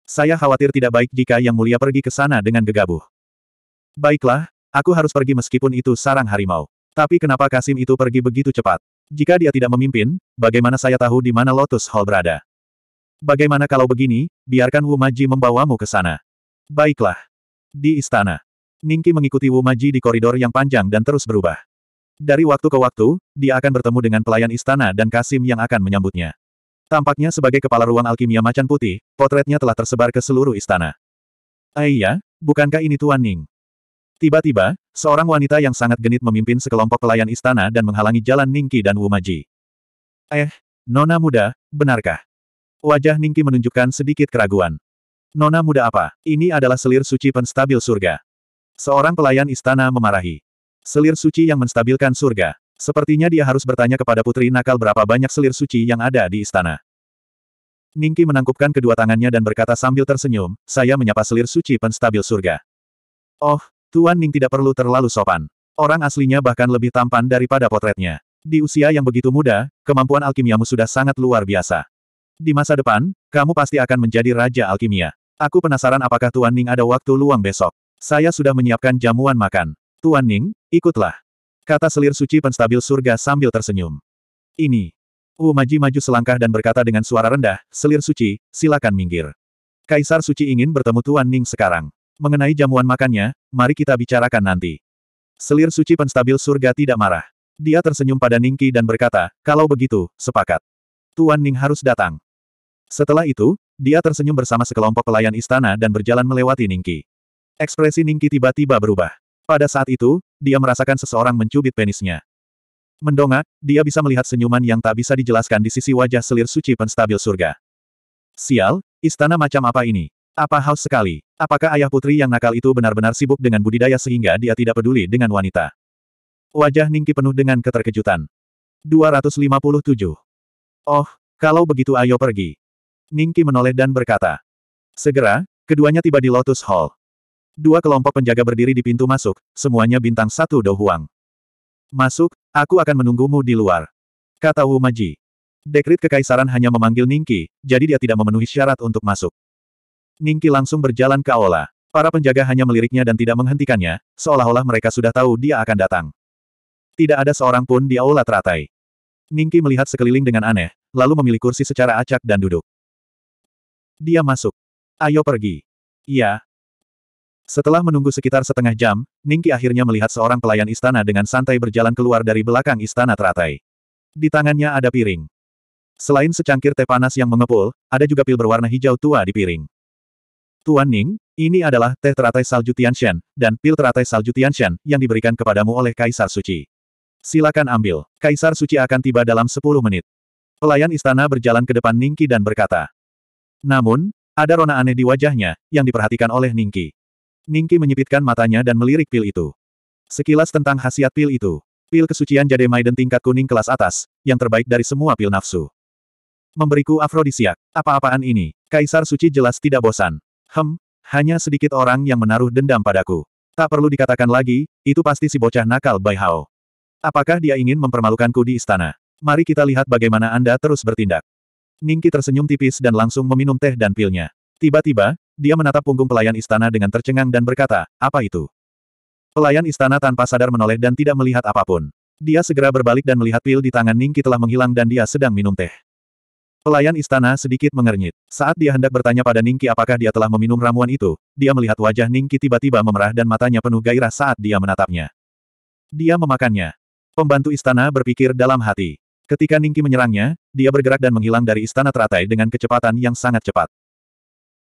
Saya khawatir tidak baik jika Yang Mulia pergi ke sana dengan gegabah. Baiklah, aku harus pergi meskipun itu sarang harimau. Tapi kenapa Kasim itu pergi begitu cepat? Jika dia tidak memimpin, bagaimana saya tahu di mana Lotus Hall berada? Bagaimana kalau begini, biarkan Wu Maji membawamu ke sana. Baiklah. Di istana. Ningki mengikuti Wu Maji di koridor yang panjang dan terus berubah. Dari waktu ke waktu, dia akan bertemu dengan pelayan istana dan Kasim yang akan menyambutnya. Tampaknya sebagai kepala ruang alkimia macan putih, potretnya telah tersebar ke seluruh istana. Aiyah, eh bukankah ini Tuan Ning? Tiba-tiba, seorang wanita yang sangat genit memimpin sekelompok pelayan istana dan menghalangi jalan Ningki dan Wumaji. Eh, Nona muda, benarkah? Wajah Ningki menunjukkan sedikit keraguan. Nona muda apa? Ini adalah selir suci penstabil surga. Seorang pelayan istana memarahi. Selir suci yang menstabilkan surga. Sepertinya dia harus bertanya kepada putri nakal berapa banyak selir suci yang ada di istana. Ningki menangkupkan kedua tangannya dan berkata sambil tersenyum, saya menyapa selir suci penstabil surga. Oh, Tuan Ning tidak perlu terlalu sopan. Orang aslinya bahkan lebih tampan daripada potretnya. Di usia yang begitu muda, kemampuan alkimiamu sudah sangat luar biasa. Di masa depan, kamu pasti akan menjadi Raja Alkimia. Aku penasaran apakah Tuan Ning ada waktu luang besok. Saya sudah menyiapkan jamuan makan. Tuan Ning, ikutlah. Kata selir suci penstabil surga sambil tersenyum. Ini. maji maju selangkah dan berkata dengan suara rendah, selir suci, silakan minggir. Kaisar suci ingin bertemu Tuan Ning sekarang. Mengenai jamuan makannya, mari kita bicarakan nanti. Selir suci penstabil surga tidak marah. Dia tersenyum pada Ningki dan berkata, kalau begitu, sepakat. Tuan Ning harus datang. Setelah itu, dia tersenyum bersama sekelompok pelayan istana dan berjalan melewati Ningki. Ekspresi Ningki tiba-tiba berubah. Pada saat itu, dia merasakan seseorang mencubit penisnya. Mendongak, dia bisa melihat senyuman yang tak bisa dijelaskan di sisi wajah selir suci penstabil surga. Sial, istana macam apa ini? Apa haus sekali? Apakah ayah putri yang nakal itu benar-benar sibuk dengan budidaya sehingga dia tidak peduli dengan wanita? Wajah Ningki penuh dengan keterkejutan. 257. Oh, kalau begitu ayo pergi. Ningki menoleh dan berkata. Segera, keduanya tiba di Lotus Hall. Dua kelompok penjaga berdiri di pintu masuk, semuanya bintang satu Dou Huang. Masuk, aku akan menunggumu di luar. Kata Wu Maji. Dekrit kekaisaran hanya memanggil Ningki, jadi dia tidak memenuhi syarat untuk masuk. Ningki langsung berjalan ke aula. Para penjaga hanya meliriknya dan tidak menghentikannya, seolah-olah mereka sudah tahu dia akan datang. Tidak ada seorang pun di aula teratai. Ningki melihat sekeliling dengan aneh, lalu memilih kursi secara acak dan duduk. Dia masuk. Ayo pergi. Iya, setelah menunggu sekitar setengah jam, Ningki akhirnya melihat seorang pelayan istana dengan santai berjalan keluar dari belakang istana teratai. Di tangannya ada piring. Selain secangkir teh panas yang mengepul, ada juga pil berwarna hijau tua di piring. Tuan Ning, ini adalah teh teratai salju Tianshan, dan pil teratai salju Tianshan, yang diberikan kepadamu oleh Kaisar Suci. Silakan ambil, Kaisar Suci akan tiba dalam 10 menit. Pelayan istana berjalan ke depan Ningki dan berkata. Namun, ada rona aneh di wajahnya, yang diperhatikan oleh Ningki. Ningki menyipitkan matanya dan melirik pil itu. Sekilas tentang khasiat pil itu. Pil kesucian Jade Maiden tingkat kuning kelas atas, yang terbaik dari semua pil nafsu. Memberiku afrodisiak. Apa-apaan ini? Kaisar suci jelas tidak bosan. Hem, hanya sedikit orang yang menaruh dendam padaku. Tak perlu dikatakan lagi, itu pasti si bocah nakal Bai Hao. Apakah dia ingin mempermalukanku di istana? Mari kita lihat bagaimana Anda terus bertindak. Ningki tersenyum tipis dan langsung meminum teh dan pilnya. Tiba-tiba, dia menatap punggung pelayan istana dengan tercengang dan berkata, apa itu? Pelayan istana tanpa sadar menoleh dan tidak melihat apapun. Dia segera berbalik dan melihat pil di tangan Ningki telah menghilang dan dia sedang minum teh. Pelayan istana sedikit mengernyit. Saat dia hendak bertanya pada Ningki apakah dia telah meminum ramuan itu, dia melihat wajah Ningki tiba-tiba memerah dan matanya penuh gairah saat dia menatapnya. Dia memakannya. Pembantu istana berpikir dalam hati. Ketika Ningki menyerangnya, dia bergerak dan menghilang dari istana teratai dengan kecepatan yang sangat cepat.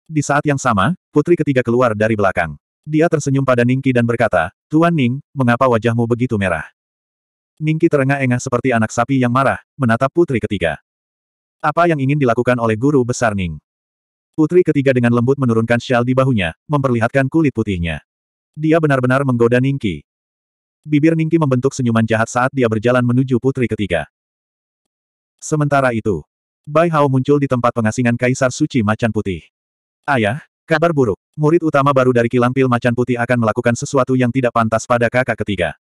Di saat yang sama, putri ketiga keluar dari belakang. Dia tersenyum pada Ningki dan berkata, Tuan Ning, mengapa wajahmu begitu merah? Ningki terengah-engah seperti anak sapi yang marah, menatap putri ketiga. Apa yang ingin dilakukan oleh guru besar Ning? Putri ketiga dengan lembut menurunkan syal di bahunya, memperlihatkan kulit putihnya. Dia benar-benar menggoda Ningki. Bibir Ningki membentuk senyuman jahat saat dia berjalan menuju putri ketiga. Sementara itu, Bai Hao muncul di tempat pengasingan Kaisar Suci Macan Putih. Ayah, kabar buruk. Murid utama baru dari kilang pil macan putih akan melakukan sesuatu yang tidak pantas pada kakak ketiga.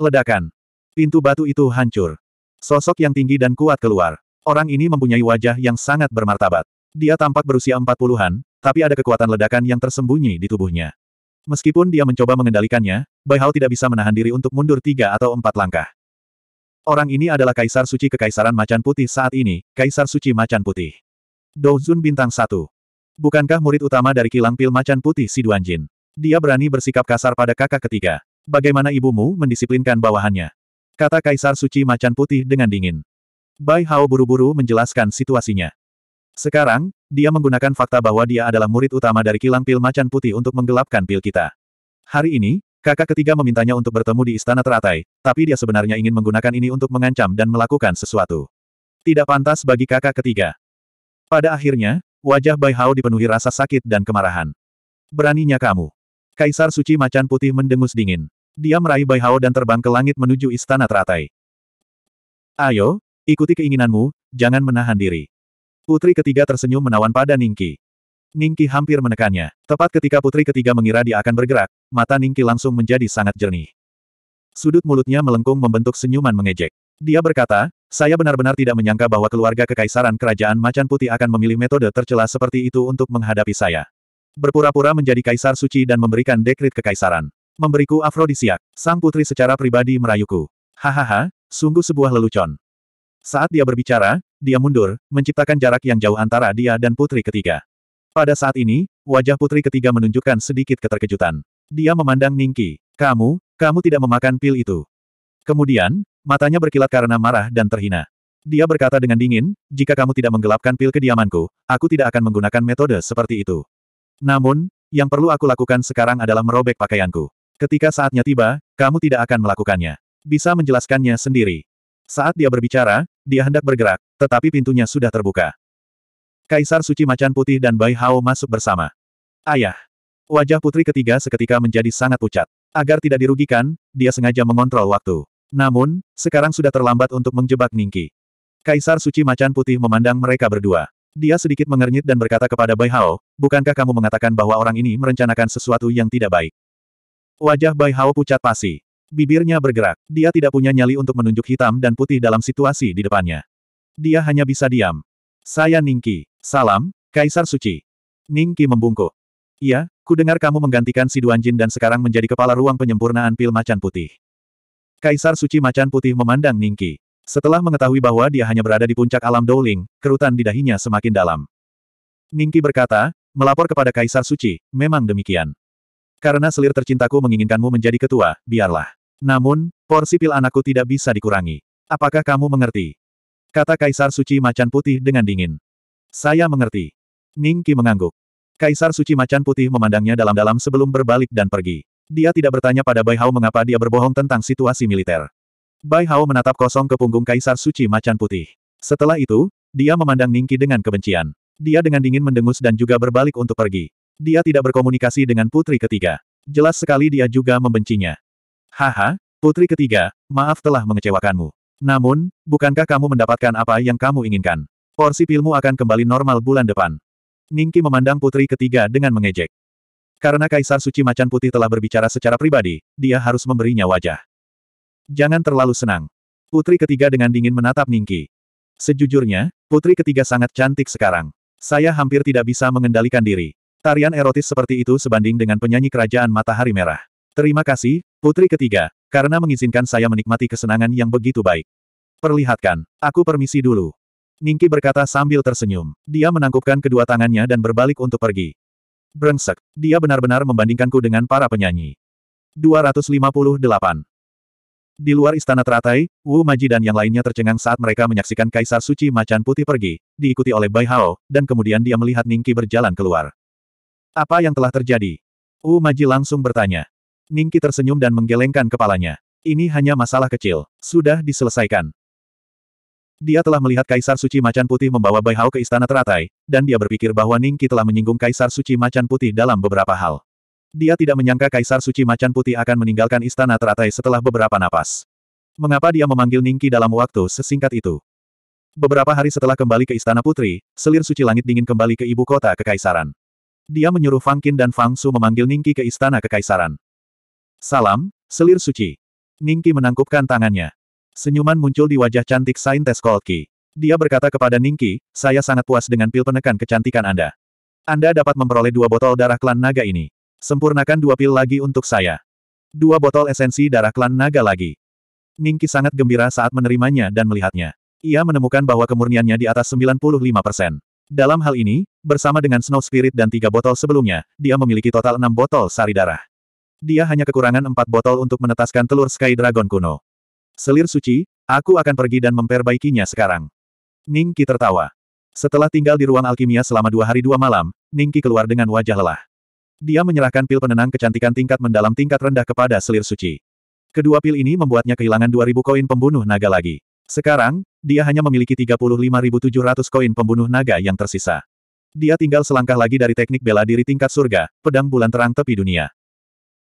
Ledakan. Pintu batu itu hancur. Sosok yang tinggi dan kuat keluar. Orang ini mempunyai wajah yang sangat bermartabat. Dia tampak berusia empat puluhan, tapi ada kekuatan ledakan yang tersembunyi di tubuhnya. Meskipun dia mencoba mengendalikannya, Bai Hao tidak bisa menahan diri untuk mundur tiga atau empat langkah. Orang ini adalah Kaisar Suci Kekaisaran Macan Putih saat ini, Kaisar Suci Macan Putih. Douzun Bintang 1. Bukankah murid utama dari kilang pil macan putih si Duanjin? Dia berani bersikap kasar pada kakak ketiga. Bagaimana ibumu mendisiplinkan bawahannya? Kata Kaisar Suci Macan Putih dengan dingin. Bai Hao buru-buru menjelaskan situasinya. Sekarang, dia menggunakan fakta bahwa dia adalah murid utama dari kilang pil Macan Putih untuk menggelapkan pil kita. Hari ini, kakak ketiga memintanya untuk bertemu di istana teratai, tapi dia sebenarnya ingin menggunakan ini untuk mengancam dan melakukan sesuatu. Tidak pantas bagi kakak ketiga. Pada akhirnya, Wajah Bai Hao dipenuhi rasa sakit dan kemarahan. Beraninya kamu. Kaisar Suci Macan Putih mendengus dingin. Dia meraih Bai Hao dan terbang ke langit menuju istana teratai. Ayo, ikuti keinginanmu, jangan menahan diri. Putri ketiga tersenyum menawan pada Ningki. Ningki hampir menekannya. Tepat ketika putri ketiga mengira dia akan bergerak, mata Ningki langsung menjadi sangat jernih. Sudut mulutnya melengkung membentuk senyuman mengejek. Dia berkata, saya benar-benar tidak menyangka bahwa keluarga kekaisaran kerajaan macan putih akan memilih metode tercela seperti itu untuk menghadapi saya. Berpura-pura menjadi kaisar suci dan memberikan dekrit kekaisaran. Memberiku afrodisiak. Sang putri secara pribadi merayuku. Hahaha, sungguh sebuah lelucon. Saat dia berbicara, dia mundur, menciptakan jarak yang jauh antara dia dan putri ketiga. Pada saat ini, wajah putri ketiga menunjukkan sedikit keterkejutan. Dia memandang Ningki. Kamu, kamu tidak memakan pil itu. Kemudian, Matanya berkilat karena marah dan terhina. Dia berkata dengan dingin, jika kamu tidak menggelapkan pil kediamanku, aku tidak akan menggunakan metode seperti itu. Namun, yang perlu aku lakukan sekarang adalah merobek pakaianku. Ketika saatnya tiba, kamu tidak akan melakukannya. Bisa menjelaskannya sendiri. Saat dia berbicara, dia hendak bergerak, tetapi pintunya sudah terbuka. Kaisar Suci Macan Putih dan Bai Hao masuk bersama. Ayah. Wajah putri ketiga seketika menjadi sangat pucat. Agar tidak dirugikan, dia sengaja mengontrol waktu. Namun, sekarang sudah terlambat untuk menjebak Ningki. Kaisar Suci Macan Putih memandang mereka berdua. Dia sedikit mengernyit dan berkata kepada Bai Hao, bukankah kamu mengatakan bahwa orang ini merencanakan sesuatu yang tidak baik? Wajah Bai Hao pucat pasi. Bibirnya bergerak. Dia tidak punya nyali untuk menunjuk hitam dan putih dalam situasi di depannya. Dia hanya bisa diam. Saya Ningki. Salam, Kaisar Suci. Ningki membungkuk. Iya, ku dengar kamu menggantikan si Duanjin dan sekarang menjadi kepala ruang penyempurnaan pil macan putih. Kaisar Suci Macan Putih memandang Ningki. Setelah mengetahui bahwa dia hanya berada di puncak alam Dowling, kerutan di dahinya semakin dalam. Ningki berkata, melapor kepada Kaisar Suci, memang demikian. Karena selir tercintaku menginginkanmu menjadi ketua, biarlah. Namun, porsi pil anakku tidak bisa dikurangi. Apakah kamu mengerti? Kata Kaisar Suci Macan Putih dengan dingin. Saya mengerti. Ningki mengangguk. Kaisar Suci Macan Putih memandangnya dalam-dalam sebelum berbalik dan pergi. Dia tidak bertanya pada Bai Hao mengapa dia berbohong tentang situasi militer. Bai Hao menatap kosong ke punggung Kaisar Suci Macan Putih. Setelah itu, dia memandang Ningki dengan kebencian. Dia dengan dingin mendengus dan juga berbalik untuk pergi. Dia tidak berkomunikasi dengan putri ketiga. Jelas sekali dia juga membencinya. Haha, putri ketiga, maaf telah mengecewakanmu. Namun, bukankah kamu mendapatkan apa yang kamu inginkan? Porsi pilmu akan kembali normal bulan depan. Ningki memandang putri ketiga dengan mengejek. Karena Kaisar Suci Macan Putih telah berbicara secara pribadi, dia harus memberinya wajah. Jangan terlalu senang. Putri ketiga dengan dingin menatap Ningki. Sejujurnya, putri ketiga sangat cantik sekarang. Saya hampir tidak bisa mengendalikan diri. Tarian erotis seperti itu sebanding dengan penyanyi kerajaan Matahari Merah. Terima kasih, putri ketiga, karena mengizinkan saya menikmati kesenangan yang begitu baik. Perlihatkan, aku permisi dulu. Ningki berkata sambil tersenyum. Dia menangkupkan kedua tangannya dan berbalik untuk pergi. Brengsek, dia benar-benar membandingkanku dengan para penyanyi. 258. Di luar istana teratai, Wu Maji dan yang lainnya tercengang saat mereka menyaksikan Kaisar Suci Macan Putih pergi, diikuti oleh Bai Hao, dan kemudian dia melihat Ningki berjalan keluar. Apa yang telah terjadi? Wu Maji langsung bertanya. Ningki tersenyum dan menggelengkan kepalanya. Ini hanya masalah kecil, sudah diselesaikan. Dia telah melihat Kaisar Suci Macan Putih membawa Bai Hao ke istana teratai, dan dia berpikir bahwa Ningki telah menyinggung Kaisar Suci Macan Putih dalam beberapa hal. Dia tidak menyangka Kaisar Suci Macan Putih akan meninggalkan istana teratai setelah beberapa napas. Mengapa dia memanggil Ningki dalam waktu sesingkat itu? Beberapa hari setelah kembali ke istana putri, selir suci langit dingin kembali ke ibu kota kekaisaran. Dia menyuruh Fang Qin dan Fang Su memanggil Ningki ke istana kekaisaran. Salam, selir suci. Ningki menangkupkan tangannya. Senyuman muncul di wajah cantik Saintes Kolki. Dia berkata kepada Ningki, saya sangat puas dengan pil penekan kecantikan Anda. Anda dapat memperoleh dua botol darah klan naga ini. Sempurnakan dua pil lagi untuk saya. Dua botol esensi darah klan naga lagi. Ningki sangat gembira saat menerimanya dan melihatnya. Ia menemukan bahwa kemurniannya di atas 95 persen. Dalam hal ini, bersama dengan Snow Spirit dan tiga botol sebelumnya, dia memiliki total enam botol sari darah. Dia hanya kekurangan empat botol untuk menetaskan telur Sky Dragon kuno. Selir suci, aku akan pergi dan memperbaikinya sekarang. Ning Qi tertawa. Setelah tinggal di ruang alkimia selama dua hari dua malam, Ning Qi keluar dengan wajah lelah. Dia menyerahkan pil penenang kecantikan tingkat mendalam tingkat rendah kepada selir suci. Kedua pil ini membuatnya kehilangan 2.000 koin pembunuh naga lagi. Sekarang, dia hanya memiliki 35.700 koin pembunuh naga yang tersisa. Dia tinggal selangkah lagi dari teknik bela diri tingkat surga, pedang bulan terang tepi dunia.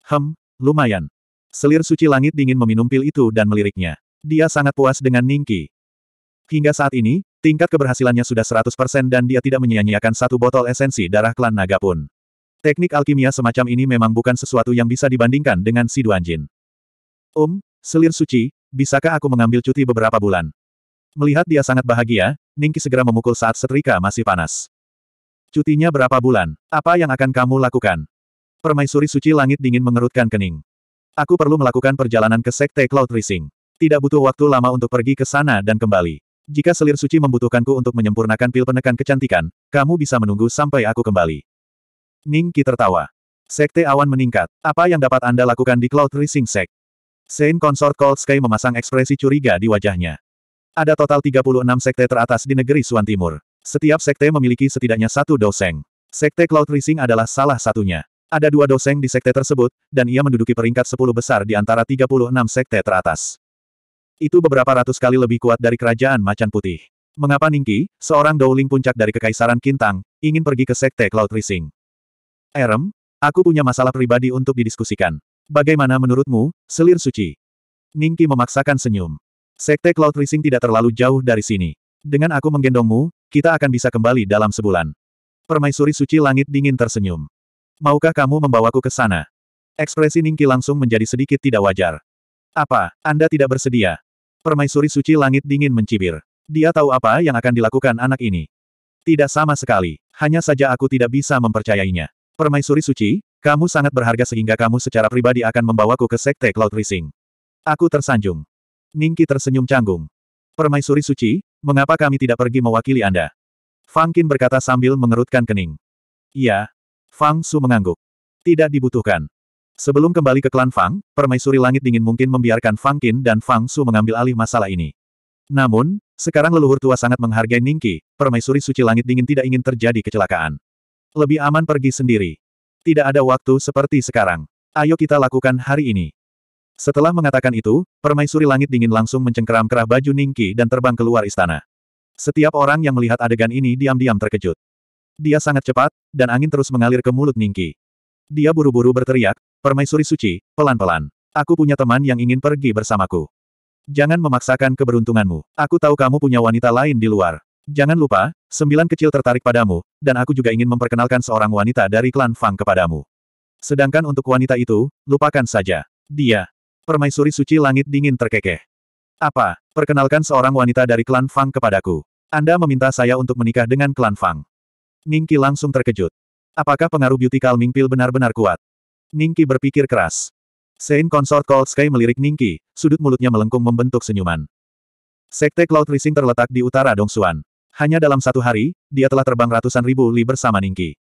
Hem, lumayan. Selir suci langit dingin meminum pil itu dan meliriknya. Dia sangat puas dengan Ningki. Hingga saat ini, tingkat keberhasilannya sudah 100% dan dia tidak menyia-nyiakan satu botol esensi darah klan naga pun. Teknik alkimia semacam ini memang bukan sesuatu yang bisa dibandingkan dengan si Duanjin. Um, selir suci, bisakah aku mengambil cuti beberapa bulan? Melihat dia sangat bahagia, Ningki segera memukul saat setrika masih panas. Cutinya berapa bulan? Apa yang akan kamu lakukan? Permaisuri suci langit dingin mengerutkan kening. Aku perlu melakukan perjalanan ke Sekte Cloud Rising. Tidak butuh waktu lama untuk pergi ke sana dan kembali. Jika selir suci membutuhkanku untuk menyempurnakan pil penekan kecantikan, kamu bisa menunggu sampai aku kembali. Ning Qi tertawa. Sekte awan meningkat. Apa yang dapat Anda lakukan di Cloud Rising Sek? Saint Consort Cold Sky memasang ekspresi curiga di wajahnya. Ada total 36 sekte teratas di negeri Suan Timur. Setiap sekte memiliki setidaknya satu doseng. Sekte Cloud Rising adalah salah satunya. Ada dua doseng di sekte tersebut, dan ia menduduki peringkat 10 besar di antara 36 sekte teratas. Itu beberapa ratus kali lebih kuat dari kerajaan macan putih. Mengapa Ningki, seorang Douling puncak dari Kekaisaran Kintang, ingin pergi ke sekte Cloud Rising? Erem, aku punya masalah pribadi untuk didiskusikan. Bagaimana menurutmu, selir suci? Ningki memaksakan senyum. Sekte Cloud Rising tidak terlalu jauh dari sini. Dengan aku menggendongmu, kita akan bisa kembali dalam sebulan. Permaisuri suci langit dingin tersenyum. Maukah kamu membawaku ke sana? Ekspresi Ningki langsung menjadi sedikit tidak wajar. Apa, Anda tidak bersedia? Permaisuri suci langit dingin mencibir. Dia tahu apa yang akan dilakukan anak ini. Tidak sama sekali, hanya saja aku tidak bisa mempercayainya. Permaisuri suci, kamu sangat berharga sehingga kamu secara pribadi akan membawaku ke Sekte Cloud Rising. Aku tersanjung. Ningki tersenyum canggung. Permaisuri suci, mengapa kami tidak pergi mewakili Anda? Fangkin berkata sambil mengerutkan kening. Iya, Fang Su mengangguk. Tidak dibutuhkan. Sebelum kembali ke klan Fang, permaisuri langit dingin mungkin membiarkan Fang Qin dan Fang Su mengambil alih masalah ini. Namun, sekarang leluhur tua sangat menghargai Ningki, permaisuri suci langit dingin tidak ingin terjadi kecelakaan. Lebih aman pergi sendiri. Tidak ada waktu seperti sekarang. Ayo kita lakukan hari ini. Setelah mengatakan itu, permaisuri langit dingin langsung mencengkeram kerah baju Ningki dan terbang keluar istana. Setiap orang yang melihat adegan ini diam-diam terkejut. Dia sangat cepat, dan angin terus mengalir ke mulut Ningki. Dia buru-buru berteriak, Permaisuri suci, pelan-pelan. Aku punya teman yang ingin pergi bersamaku. Jangan memaksakan keberuntunganmu. Aku tahu kamu punya wanita lain di luar. Jangan lupa, sembilan kecil tertarik padamu, dan aku juga ingin memperkenalkan seorang wanita dari klan Fang kepadamu. Sedangkan untuk wanita itu, lupakan saja. Dia. Permaisuri suci langit dingin terkekeh. Apa? Perkenalkan seorang wanita dari klan Fang kepadaku. Anda meminta saya untuk menikah dengan klan Fang. Ningki langsung terkejut. Apakah pengaruh beauty calming pill benar-benar kuat? Ningki berpikir keras. Saint Consort Cold Sky melirik Ningki, sudut mulutnya melengkung membentuk senyuman. Sekte Cloud Rising terletak di utara Dongsuan. Hanya dalam satu hari, dia telah terbang ratusan ribu li bersama Ningki.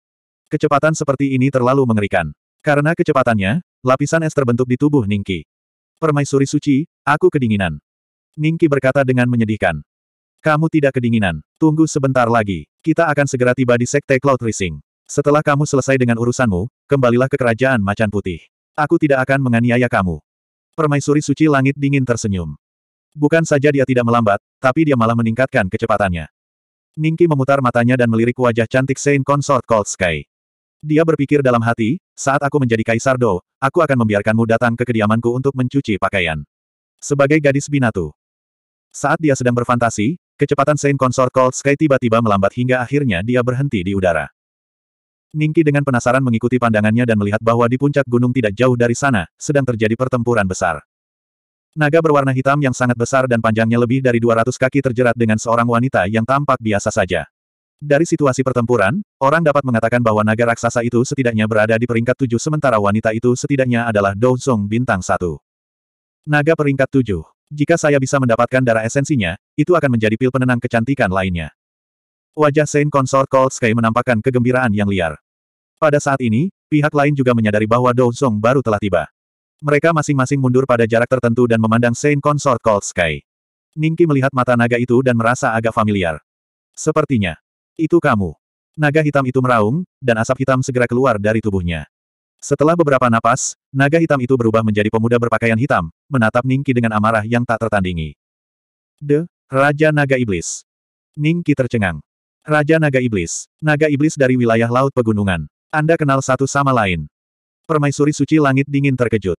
Kecepatan seperti ini terlalu mengerikan. Karena kecepatannya, lapisan es terbentuk di tubuh Ningki. Permaisuri suci, aku kedinginan. Ningki berkata dengan menyedihkan. Kamu tidak kedinginan, tunggu sebentar lagi. Kita akan segera tiba di Sekte Cloud Rising. Setelah kamu selesai dengan urusanmu, kembalilah ke kerajaan macan putih. Aku tidak akan menganiaya kamu. Permaisuri suci langit dingin tersenyum. Bukan saja dia tidak melambat, tapi dia malah meningkatkan kecepatannya. Ningki memutar matanya dan melirik wajah cantik Saint Consort Cold Sky. Dia berpikir dalam hati, saat aku menjadi Kaisar Do, aku akan membiarkanmu datang ke kediamanku untuk mencuci pakaian. Sebagai gadis binatu. Saat dia sedang berfantasi, Kecepatan Saint Consort Cold Sky tiba-tiba melambat hingga akhirnya dia berhenti di udara. Ningki dengan penasaran mengikuti pandangannya dan melihat bahwa di puncak gunung tidak jauh dari sana, sedang terjadi pertempuran besar. Naga berwarna hitam yang sangat besar dan panjangnya lebih dari 200 kaki terjerat dengan seorang wanita yang tampak biasa saja. Dari situasi pertempuran, orang dapat mengatakan bahwa naga raksasa itu setidaknya berada di peringkat tujuh sementara wanita itu setidaknya adalah Dou Song bintang satu. Naga peringkat tujuh. Jika saya bisa mendapatkan darah esensinya, itu akan menjadi pil penenang kecantikan lainnya. Wajah Saint Consort Cold Sky menampakkan kegembiraan yang liar. Pada saat ini, pihak lain juga menyadari bahwa Dou Zong baru telah tiba. Mereka masing-masing mundur pada jarak tertentu dan memandang Saint Consort Cold Sky. Ningki melihat mata naga itu dan merasa agak familiar. Sepertinya. Itu kamu. Naga hitam itu meraung, dan asap hitam segera keluar dari tubuhnya. Setelah beberapa napas, naga hitam itu berubah menjadi pemuda berpakaian hitam, menatap Ningki dengan amarah yang tak tertandingi. The Raja Naga Iblis. Ningki tercengang. Raja Naga Iblis. Naga Iblis dari wilayah Laut Pegunungan. Anda kenal satu sama lain. Permaisuri suci langit dingin terkejut.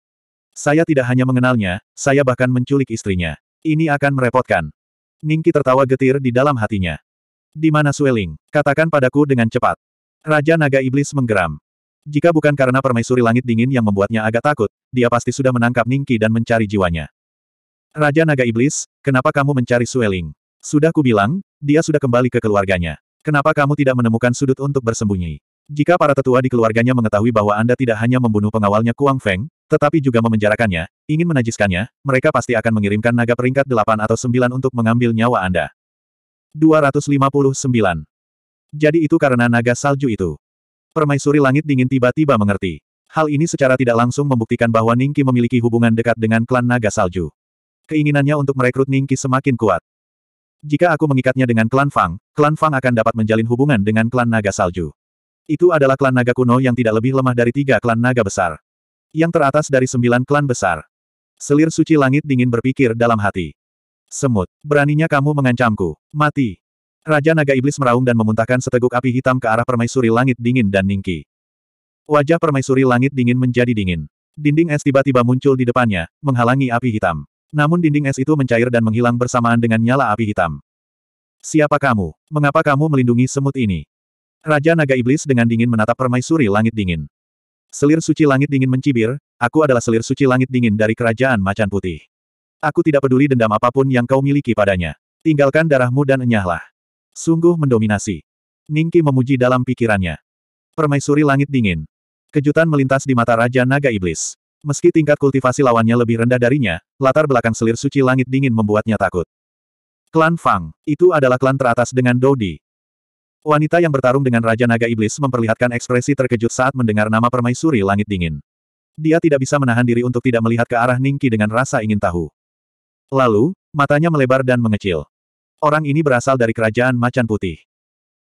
Saya tidak hanya mengenalnya, saya bahkan menculik istrinya. Ini akan merepotkan. Ningki tertawa getir di dalam hatinya. Di mana Sueling? Katakan padaku dengan cepat. Raja Naga Iblis menggeram. Jika bukan karena permaisuri langit dingin yang membuatnya agak takut, dia pasti sudah menangkap Ningki dan mencari jiwanya. Raja Naga Iblis, kenapa kamu mencari Sueling? Sudah kubilang, dia sudah kembali ke keluarganya. Kenapa kamu tidak menemukan sudut untuk bersembunyi? Jika para tetua di keluarganya mengetahui bahwa Anda tidak hanya membunuh pengawalnya Kuang Feng, tetapi juga memenjarakannya, ingin menajiskannya, mereka pasti akan mengirimkan naga peringkat 8 atau 9 untuk mengambil nyawa Anda. 259. Jadi itu karena naga salju itu. Permaisuri langit dingin tiba-tiba mengerti. Hal ini secara tidak langsung membuktikan bahwa Ningki memiliki hubungan dekat dengan klan naga salju. Keinginannya untuk merekrut Ningki semakin kuat. Jika aku mengikatnya dengan klan Fang, klan Fang akan dapat menjalin hubungan dengan klan naga salju. Itu adalah klan naga kuno yang tidak lebih lemah dari tiga klan naga besar. Yang teratas dari sembilan klan besar. Selir suci langit dingin berpikir dalam hati. Semut, beraninya kamu mengancamku. Mati. Raja Naga Iblis meraung dan memuntahkan seteguk api hitam ke arah permaisuri langit dingin dan Ningki. Wajah permaisuri langit dingin menjadi dingin. Dinding es tiba-tiba muncul di depannya, menghalangi api hitam. Namun dinding es itu mencair dan menghilang bersamaan dengan nyala api hitam. Siapa kamu? Mengapa kamu melindungi semut ini? Raja Naga Iblis dengan dingin menatap permaisuri langit dingin. Selir suci langit dingin mencibir, aku adalah selir suci langit dingin dari kerajaan macan putih. Aku tidak peduli dendam apapun yang kau miliki padanya. Tinggalkan darahmu dan enyahlah. Sungguh mendominasi. Ningki memuji dalam pikirannya. Permaisuri langit dingin. Kejutan melintas di mata Raja Naga Iblis. Meski tingkat kultivasi lawannya lebih rendah darinya, latar belakang selir suci langit dingin membuatnya takut. Klan Fang, itu adalah klan teratas dengan Dodi. Wanita yang bertarung dengan Raja Naga Iblis memperlihatkan ekspresi terkejut saat mendengar nama permaisuri langit dingin. Dia tidak bisa menahan diri untuk tidak melihat ke arah Ningki dengan rasa ingin tahu. Lalu, matanya melebar dan mengecil. Orang ini berasal dari kerajaan macan putih.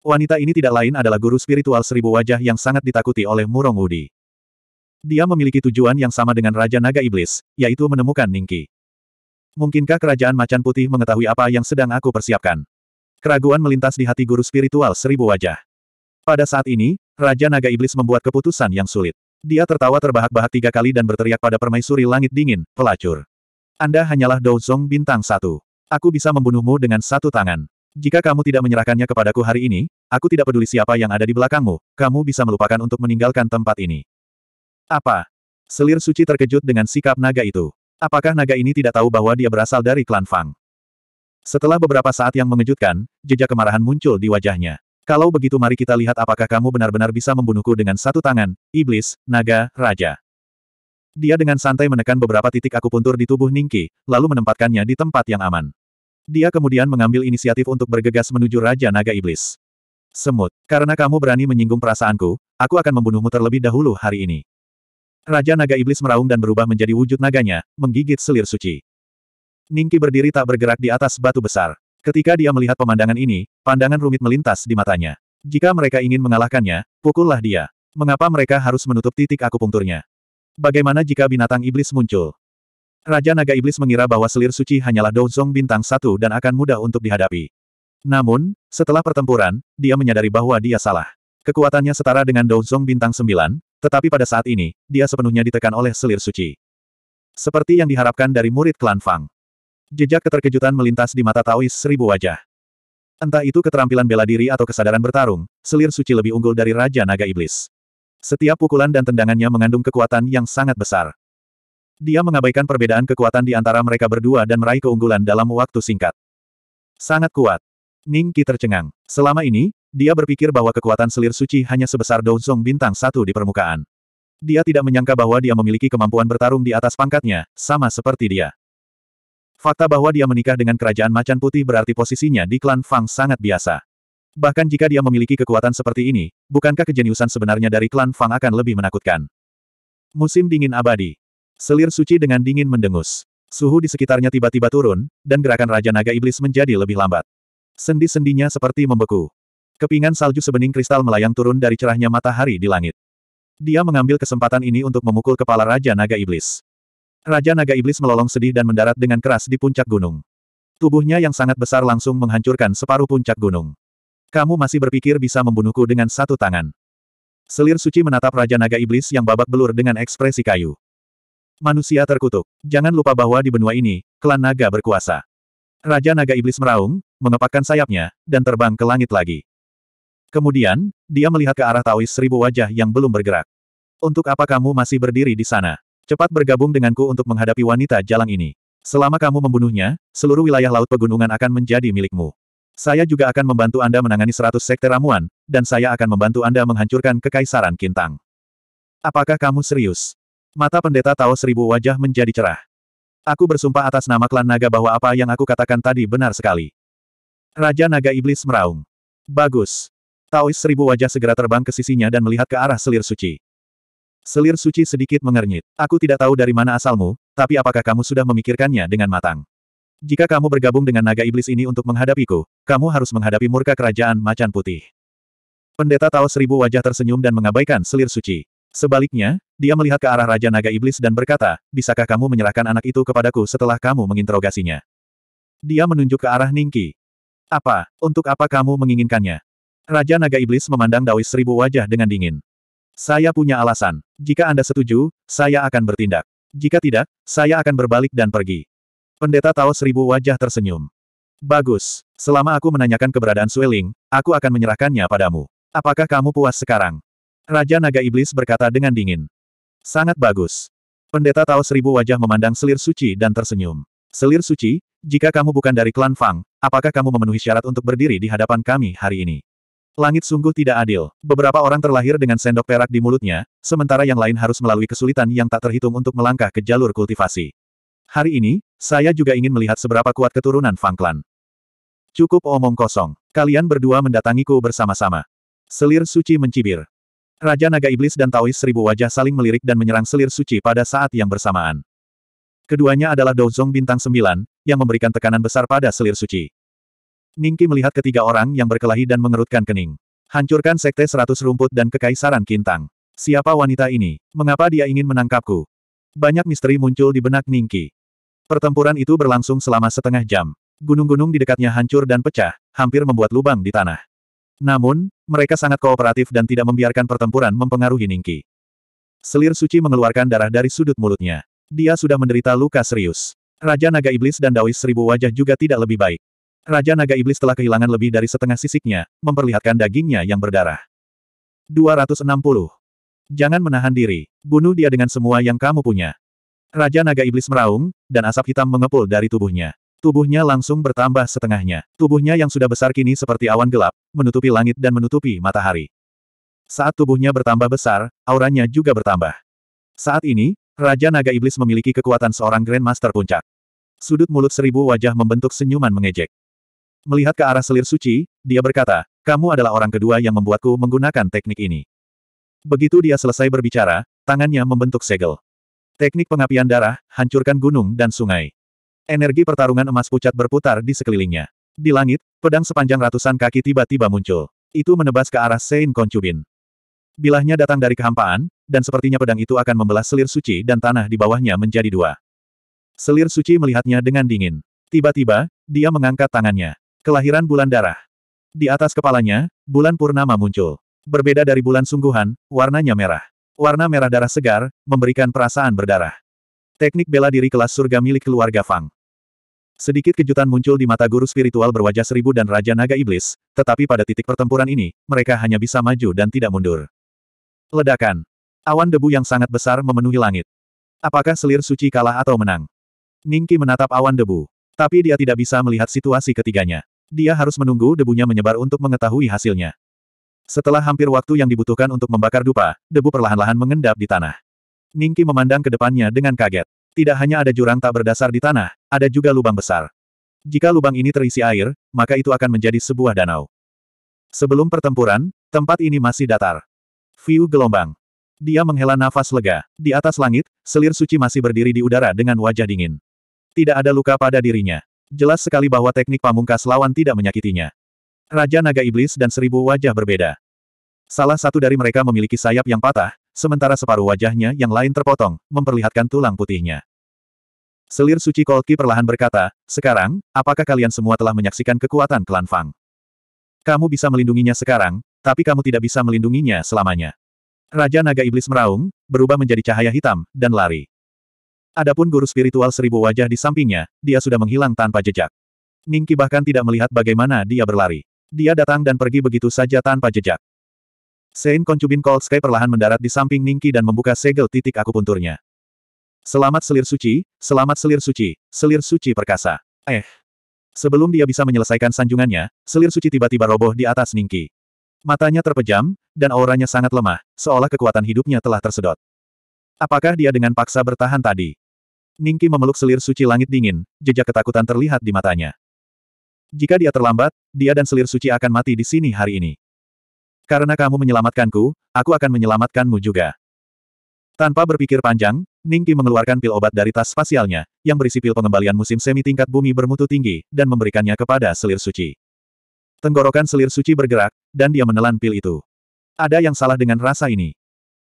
Wanita ini tidak lain adalah guru spiritual seribu wajah yang sangat ditakuti oleh Murong Wudi. Dia memiliki tujuan yang sama dengan Raja Naga Iblis, yaitu menemukan Ningki. Mungkinkah kerajaan macan putih mengetahui apa yang sedang aku persiapkan? Keraguan melintas di hati guru spiritual seribu wajah. Pada saat ini, Raja Naga Iblis membuat keputusan yang sulit. Dia tertawa terbahak-bahak tiga kali dan berteriak pada permaisuri langit dingin, pelacur. Anda hanyalah Douzong bintang satu aku bisa membunuhmu dengan satu tangan. Jika kamu tidak menyerahkannya kepadaku hari ini, aku tidak peduli siapa yang ada di belakangmu, kamu bisa melupakan untuk meninggalkan tempat ini. Apa? Selir suci terkejut dengan sikap naga itu. Apakah naga ini tidak tahu bahwa dia berasal dari klan Fang? Setelah beberapa saat yang mengejutkan, jejak kemarahan muncul di wajahnya. Kalau begitu mari kita lihat apakah kamu benar-benar bisa membunuhku dengan satu tangan, iblis, naga, raja. Dia dengan santai menekan beberapa titik akupuntur di tubuh Ningki, lalu menempatkannya di tempat yang aman. Dia kemudian mengambil inisiatif untuk bergegas menuju Raja Naga Iblis. Semut, karena kamu berani menyinggung perasaanku, aku akan membunuhmu terlebih dahulu hari ini. Raja Naga Iblis meraung dan berubah menjadi wujud naganya, menggigit selir suci. Ningki berdiri tak bergerak di atas batu besar. Ketika dia melihat pemandangan ini, pandangan rumit melintas di matanya. Jika mereka ingin mengalahkannya, pukullah dia. Mengapa mereka harus menutup titik akupunkturnya? Bagaimana jika binatang iblis muncul? Raja Naga Iblis mengira bahwa selir suci hanyalah Douzong bintang satu dan akan mudah untuk dihadapi. Namun, setelah pertempuran, dia menyadari bahwa dia salah. Kekuatannya setara dengan Douzong bintang sembilan, tetapi pada saat ini, dia sepenuhnya ditekan oleh selir suci. Seperti yang diharapkan dari murid klan Fang. Jejak keterkejutan melintas di mata Taois seribu wajah. Entah itu keterampilan bela diri atau kesadaran bertarung, selir suci lebih unggul dari Raja Naga Iblis. Setiap pukulan dan tendangannya mengandung kekuatan yang sangat besar. Dia mengabaikan perbedaan kekuatan di antara mereka berdua dan meraih keunggulan dalam waktu singkat. Sangat kuat. Ning Qi tercengang. Selama ini, dia berpikir bahwa kekuatan selir suci hanya sebesar Douzong bintang satu di permukaan. Dia tidak menyangka bahwa dia memiliki kemampuan bertarung di atas pangkatnya, sama seperti dia. Fakta bahwa dia menikah dengan kerajaan macan putih berarti posisinya di klan Fang sangat biasa. Bahkan jika dia memiliki kekuatan seperti ini, bukankah kejeniusan sebenarnya dari klan Fang akan lebih menakutkan? Musim dingin abadi. Selir suci dengan dingin mendengus. Suhu di sekitarnya tiba-tiba turun, dan gerakan Raja Naga Iblis menjadi lebih lambat. Sendi-sendinya seperti membeku. Kepingan salju sebening kristal melayang turun dari cerahnya matahari di langit. Dia mengambil kesempatan ini untuk memukul kepala Raja Naga Iblis. Raja Naga Iblis melolong sedih dan mendarat dengan keras di puncak gunung. Tubuhnya yang sangat besar langsung menghancurkan separuh puncak gunung. Kamu masih berpikir bisa membunuhku dengan satu tangan. Selir suci menatap Raja Naga Iblis yang babak belur dengan ekspresi kayu. Manusia terkutuk. Jangan lupa bahwa di benua ini, klan naga berkuasa. Raja naga iblis meraung, mengepakkan sayapnya, dan terbang ke langit lagi. Kemudian, dia melihat ke arah Taois seribu wajah yang belum bergerak. Untuk apa kamu masih berdiri di sana? Cepat bergabung denganku untuk menghadapi wanita jalang ini. Selama kamu membunuhnya, seluruh wilayah laut pegunungan akan menjadi milikmu. Saya juga akan membantu Anda menangani seratus sekte ramuan, dan saya akan membantu Anda menghancurkan kekaisaran Kintang. Apakah kamu serius? Mata pendeta Tao Seribu Wajah menjadi cerah. Aku bersumpah atas nama klan naga bahwa apa yang aku katakan tadi benar sekali. Raja Naga Iblis meraung. Bagus. Taois Seribu Wajah segera terbang ke sisinya dan melihat ke arah selir suci. Selir suci sedikit mengernyit. Aku tidak tahu dari mana asalmu, tapi apakah kamu sudah memikirkannya dengan matang? Jika kamu bergabung dengan naga iblis ini untuk menghadapiku, kamu harus menghadapi murka kerajaan macan putih. Pendeta Tao Seribu Wajah tersenyum dan mengabaikan selir suci. Sebaliknya, dia melihat ke arah Raja Naga Iblis dan berkata, bisakah kamu menyerahkan anak itu kepadaku setelah kamu menginterogasinya? Dia menunjuk ke arah Ningki. Apa, untuk apa kamu menginginkannya? Raja Naga Iblis memandang Dawis seribu wajah dengan dingin. Saya punya alasan. Jika Anda setuju, saya akan bertindak. Jika tidak, saya akan berbalik dan pergi. Pendeta Tao seribu wajah tersenyum. Bagus. Selama aku menanyakan keberadaan Sueling, aku akan menyerahkannya padamu. Apakah kamu puas sekarang? Raja Naga Iblis berkata dengan dingin. Sangat bagus. Pendeta Tao Seribu Wajah memandang selir suci dan tersenyum. Selir suci, jika kamu bukan dari klan Fang, apakah kamu memenuhi syarat untuk berdiri di hadapan kami hari ini? Langit sungguh tidak adil. Beberapa orang terlahir dengan sendok perak di mulutnya, sementara yang lain harus melalui kesulitan yang tak terhitung untuk melangkah ke jalur kultivasi. Hari ini, saya juga ingin melihat seberapa kuat keturunan Fang Klan. Cukup omong kosong. Kalian berdua mendatangiku bersama-sama. Selir suci mencibir. Raja Naga Iblis dan Taois Seribu Wajah saling melirik dan menyerang selir suci pada saat yang bersamaan. Keduanya adalah Douzong Bintang Sembilan yang memberikan tekanan besar pada selir suci. Ningki melihat ketiga orang yang berkelahi dan mengerutkan kening. Hancurkan Sekte Seratus Rumput dan Kekaisaran Kintang. Siapa wanita ini? Mengapa dia ingin menangkapku? Banyak misteri muncul di benak Ningki. Pertempuran itu berlangsung selama setengah jam. Gunung-gunung di dekatnya hancur dan pecah, hampir membuat lubang di tanah. Namun, mereka sangat kooperatif dan tidak membiarkan pertempuran mempengaruhi Ningki. Selir suci mengeluarkan darah dari sudut mulutnya. Dia sudah menderita luka serius. Raja Naga Iblis dan Dawis Seribu Wajah juga tidak lebih baik. Raja Naga Iblis telah kehilangan lebih dari setengah sisiknya, memperlihatkan dagingnya yang berdarah. 260. Jangan menahan diri, bunuh dia dengan semua yang kamu punya. Raja Naga Iblis meraung, dan asap hitam mengepul dari tubuhnya. Tubuhnya langsung bertambah setengahnya. Tubuhnya yang sudah besar kini seperti awan gelap, menutupi langit dan menutupi matahari. Saat tubuhnya bertambah besar, auranya juga bertambah. Saat ini, Raja Naga Iblis memiliki kekuatan seorang Grandmaster Puncak. Sudut mulut seribu wajah membentuk senyuman mengejek. Melihat ke arah selir suci, dia berkata, kamu adalah orang kedua yang membuatku menggunakan teknik ini. Begitu dia selesai berbicara, tangannya membentuk segel. Teknik pengapian darah, hancurkan gunung dan sungai. Energi pertarungan emas pucat berputar di sekelilingnya. Di langit, pedang sepanjang ratusan kaki tiba-tiba muncul. Itu menebas ke arah Sein Konchubin. Bilahnya datang dari kehampaan, dan sepertinya pedang itu akan membelah selir suci dan tanah di bawahnya menjadi dua. Selir suci melihatnya dengan dingin. Tiba-tiba, dia mengangkat tangannya. Kelahiran bulan darah. Di atas kepalanya, bulan purnama muncul. Berbeda dari bulan sungguhan, warnanya merah. Warna merah darah segar, memberikan perasaan berdarah. Teknik bela diri kelas surga milik keluarga Fang. Sedikit kejutan muncul di mata guru spiritual berwajah seribu dan Raja Naga Iblis, tetapi pada titik pertempuran ini, mereka hanya bisa maju dan tidak mundur. Ledakan. Awan debu yang sangat besar memenuhi langit. Apakah selir suci kalah atau menang? Ningki menatap awan debu. Tapi dia tidak bisa melihat situasi ketiganya. Dia harus menunggu debunya menyebar untuk mengetahui hasilnya. Setelah hampir waktu yang dibutuhkan untuk membakar dupa, debu perlahan-lahan mengendap di tanah. Ningki memandang ke depannya dengan kaget. Tidak hanya ada jurang tak berdasar di tanah, ada juga lubang besar. Jika lubang ini terisi air, maka itu akan menjadi sebuah danau. Sebelum pertempuran, tempat ini masih datar. View gelombang. Dia menghela nafas lega. Di atas langit, selir suci masih berdiri di udara dengan wajah dingin. Tidak ada luka pada dirinya. Jelas sekali bahwa teknik pamungkas lawan tidak menyakitinya. Raja Naga Iblis dan Seribu Wajah berbeda. Salah satu dari mereka memiliki sayap yang patah, sementara separuh wajahnya yang lain terpotong, memperlihatkan tulang putihnya. Selir suci Kolki perlahan berkata, Sekarang, apakah kalian semua telah menyaksikan kekuatan klan Fang? Kamu bisa melindunginya sekarang, tapi kamu tidak bisa melindunginya selamanya. Raja Naga Iblis meraung, berubah menjadi cahaya hitam, dan lari. Adapun guru spiritual seribu wajah di sampingnya, dia sudah menghilang tanpa jejak. Ningki bahkan tidak melihat bagaimana dia berlari. Dia datang dan pergi begitu saja tanpa jejak. Sein Konchubin Cold Sky perlahan mendarat di samping Ningki dan membuka segel titik akupunturnya. Selamat selir suci, selamat selir suci, selir suci perkasa. Eh. Sebelum dia bisa menyelesaikan sanjungannya, selir suci tiba-tiba roboh di atas Ningki. Matanya terpejam, dan auranya sangat lemah, seolah kekuatan hidupnya telah tersedot. Apakah dia dengan paksa bertahan tadi? Ningki memeluk selir suci langit dingin, jejak ketakutan terlihat di matanya. Jika dia terlambat, dia dan selir suci akan mati di sini hari ini. Karena kamu menyelamatkanku, aku akan menyelamatkanmu juga. Tanpa berpikir panjang, Ningki mengeluarkan pil obat dari tas spasialnya, yang berisi pil pengembalian musim semi tingkat bumi bermutu tinggi, dan memberikannya kepada selir suci. Tenggorokan selir suci bergerak, dan dia menelan pil itu. Ada yang salah dengan rasa ini.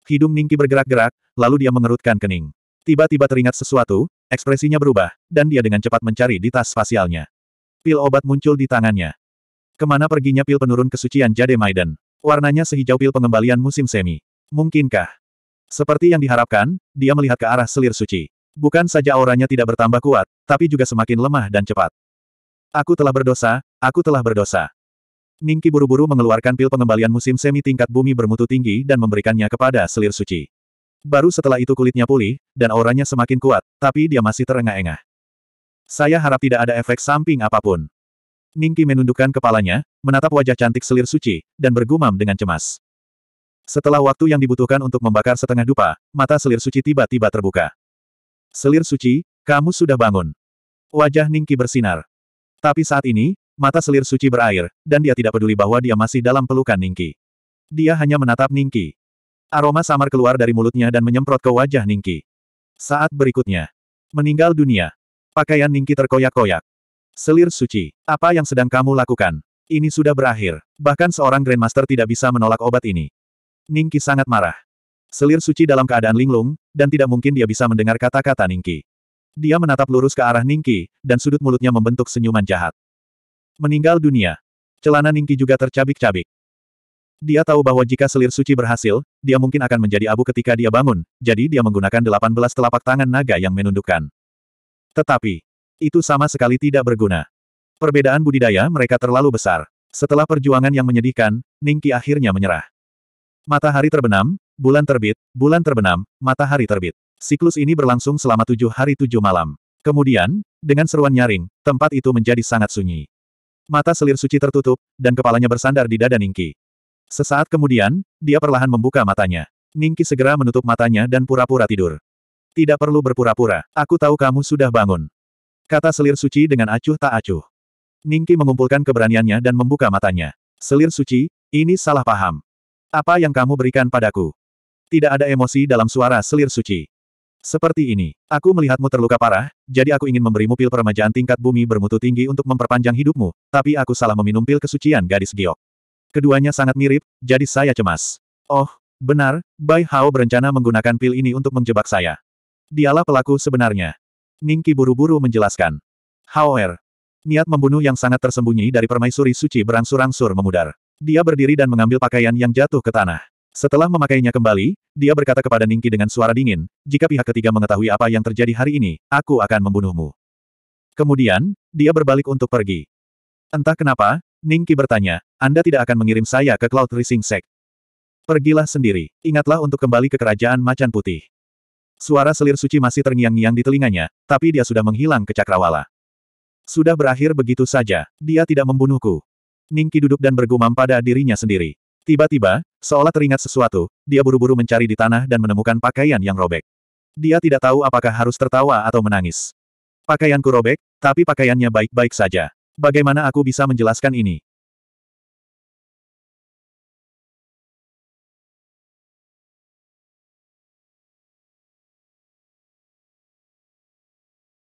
Hidung Ningki bergerak-gerak, lalu dia mengerutkan kening. Tiba-tiba teringat sesuatu, ekspresinya berubah, dan dia dengan cepat mencari di tas spasialnya. Pil obat muncul di tangannya. Kemana perginya pil penurun kesucian Jade Maiden? Warnanya sehijau pil pengembalian musim semi. Mungkinkah? Seperti yang diharapkan, dia melihat ke arah selir suci. Bukan saja auranya tidak bertambah kuat, tapi juga semakin lemah dan cepat. Aku telah berdosa, aku telah berdosa. Ningki buru-buru mengeluarkan pil pengembalian musim semi tingkat bumi bermutu tinggi dan memberikannya kepada selir suci. Baru setelah itu kulitnya pulih, dan auranya semakin kuat, tapi dia masih terengah-engah. Saya harap tidak ada efek samping apapun. Ningki menundukkan kepalanya, menatap wajah cantik selir suci, dan bergumam dengan cemas. Setelah waktu yang dibutuhkan untuk membakar setengah dupa, mata selir suci tiba-tiba terbuka. Selir suci, kamu sudah bangun. Wajah Ningki bersinar. Tapi saat ini, mata selir suci berair, dan dia tidak peduli bahwa dia masih dalam pelukan Ningki. Dia hanya menatap Ningki. Aroma samar keluar dari mulutnya dan menyemprot ke wajah Ningki. Saat berikutnya, meninggal dunia. Pakaian Ningki terkoyak-koyak. Selir suci, apa yang sedang kamu lakukan? Ini sudah berakhir. Bahkan seorang Grandmaster tidak bisa menolak obat ini. Ningki sangat marah. Selir suci dalam keadaan linglung, dan tidak mungkin dia bisa mendengar kata-kata Ningki. Dia menatap lurus ke arah Ningki, dan sudut mulutnya membentuk senyuman jahat. Meninggal dunia. Celana Ningki juga tercabik-cabik. Dia tahu bahwa jika selir suci berhasil, dia mungkin akan menjadi abu ketika dia bangun, jadi dia menggunakan 18 telapak tangan naga yang menundukkan. Tetapi, itu sama sekali tidak berguna. Perbedaan budidaya mereka terlalu besar. Setelah perjuangan yang menyedihkan, Ningki akhirnya menyerah. Matahari terbenam, bulan terbit, bulan terbenam, matahari terbit. Siklus ini berlangsung selama tujuh hari tujuh malam. Kemudian, dengan seruan nyaring, tempat itu menjadi sangat sunyi. Mata selir suci tertutup, dan kepalanya bersandar di dada Ningki. Sesaat kemudian, dia perlahan membuka matanya. Ningki segera menutup matanya dan pura-pura tidur. Tidak perlu berpura-pura, aku tahu kamu sudah bangun. Kata selir suci dengan acuh tak acuh. Ningki mengumpulkan keberaniannya dan membuka matanya. Selir suci, ini salah paham. Apa yang kamu berikan padaku? Tidak ada emosi dalam suara selir suci. Seperti ini, aku melihatmu terluka parah, jadi aku ingin memberimu pil peremajaan tingkat bumi bermutu tinggi untuk memperpanjang hidupmu, tapi aku salah meminum pil kesucian gadis giok. Keduanya sangat mirip, jadi saya cemas. Oh, benar, Bai Hao berencana menggunakan pil ini untuk menjebak saya. Dialah pelaku sebenarnya. Ningki buru-buru menjelaskan. Hauer. niat membunuh yang sangat tersembunyi dari permaisuri suci berangsur-angsur memudar. Dia berdiri dan mengambil pakaian yang jatuh ke tanah. Setelah memakainya kembali, dia berkata kepada Ningki dengan suara dingin, jika pihak ketiga mengetahui apa yang terjadi hari ini, aku akan membunuhmu. Kemudian, dia berbalik untuk pergi. Entah kenapa, Ningki bertanya, Anda tidak akan mengirim saya ke Cloud Rising Sect. Pergilah sendiri. Ingatlah untuk kembali ke kerajaan macan putih. Suara selir suci masih terngiang-ngiang di telinganya, tapi dia sudah menghilang ke cakrawala. Sudah berakhir begitu saja, dia tidak membunuhku. Ningki duduk dan bergumam pada dirinya sendiri. Tiba-tiba, seolah teringat sesuatu, dia buru-buru mencari di tanah dan menemukan pakaian yang robek. Dia tidak tahu apakah harus tertawa atau menangis. Pakaianku robek, tapi pakaiannya baik-baik saja. Bagaimana aku bisa menjelaskan ini?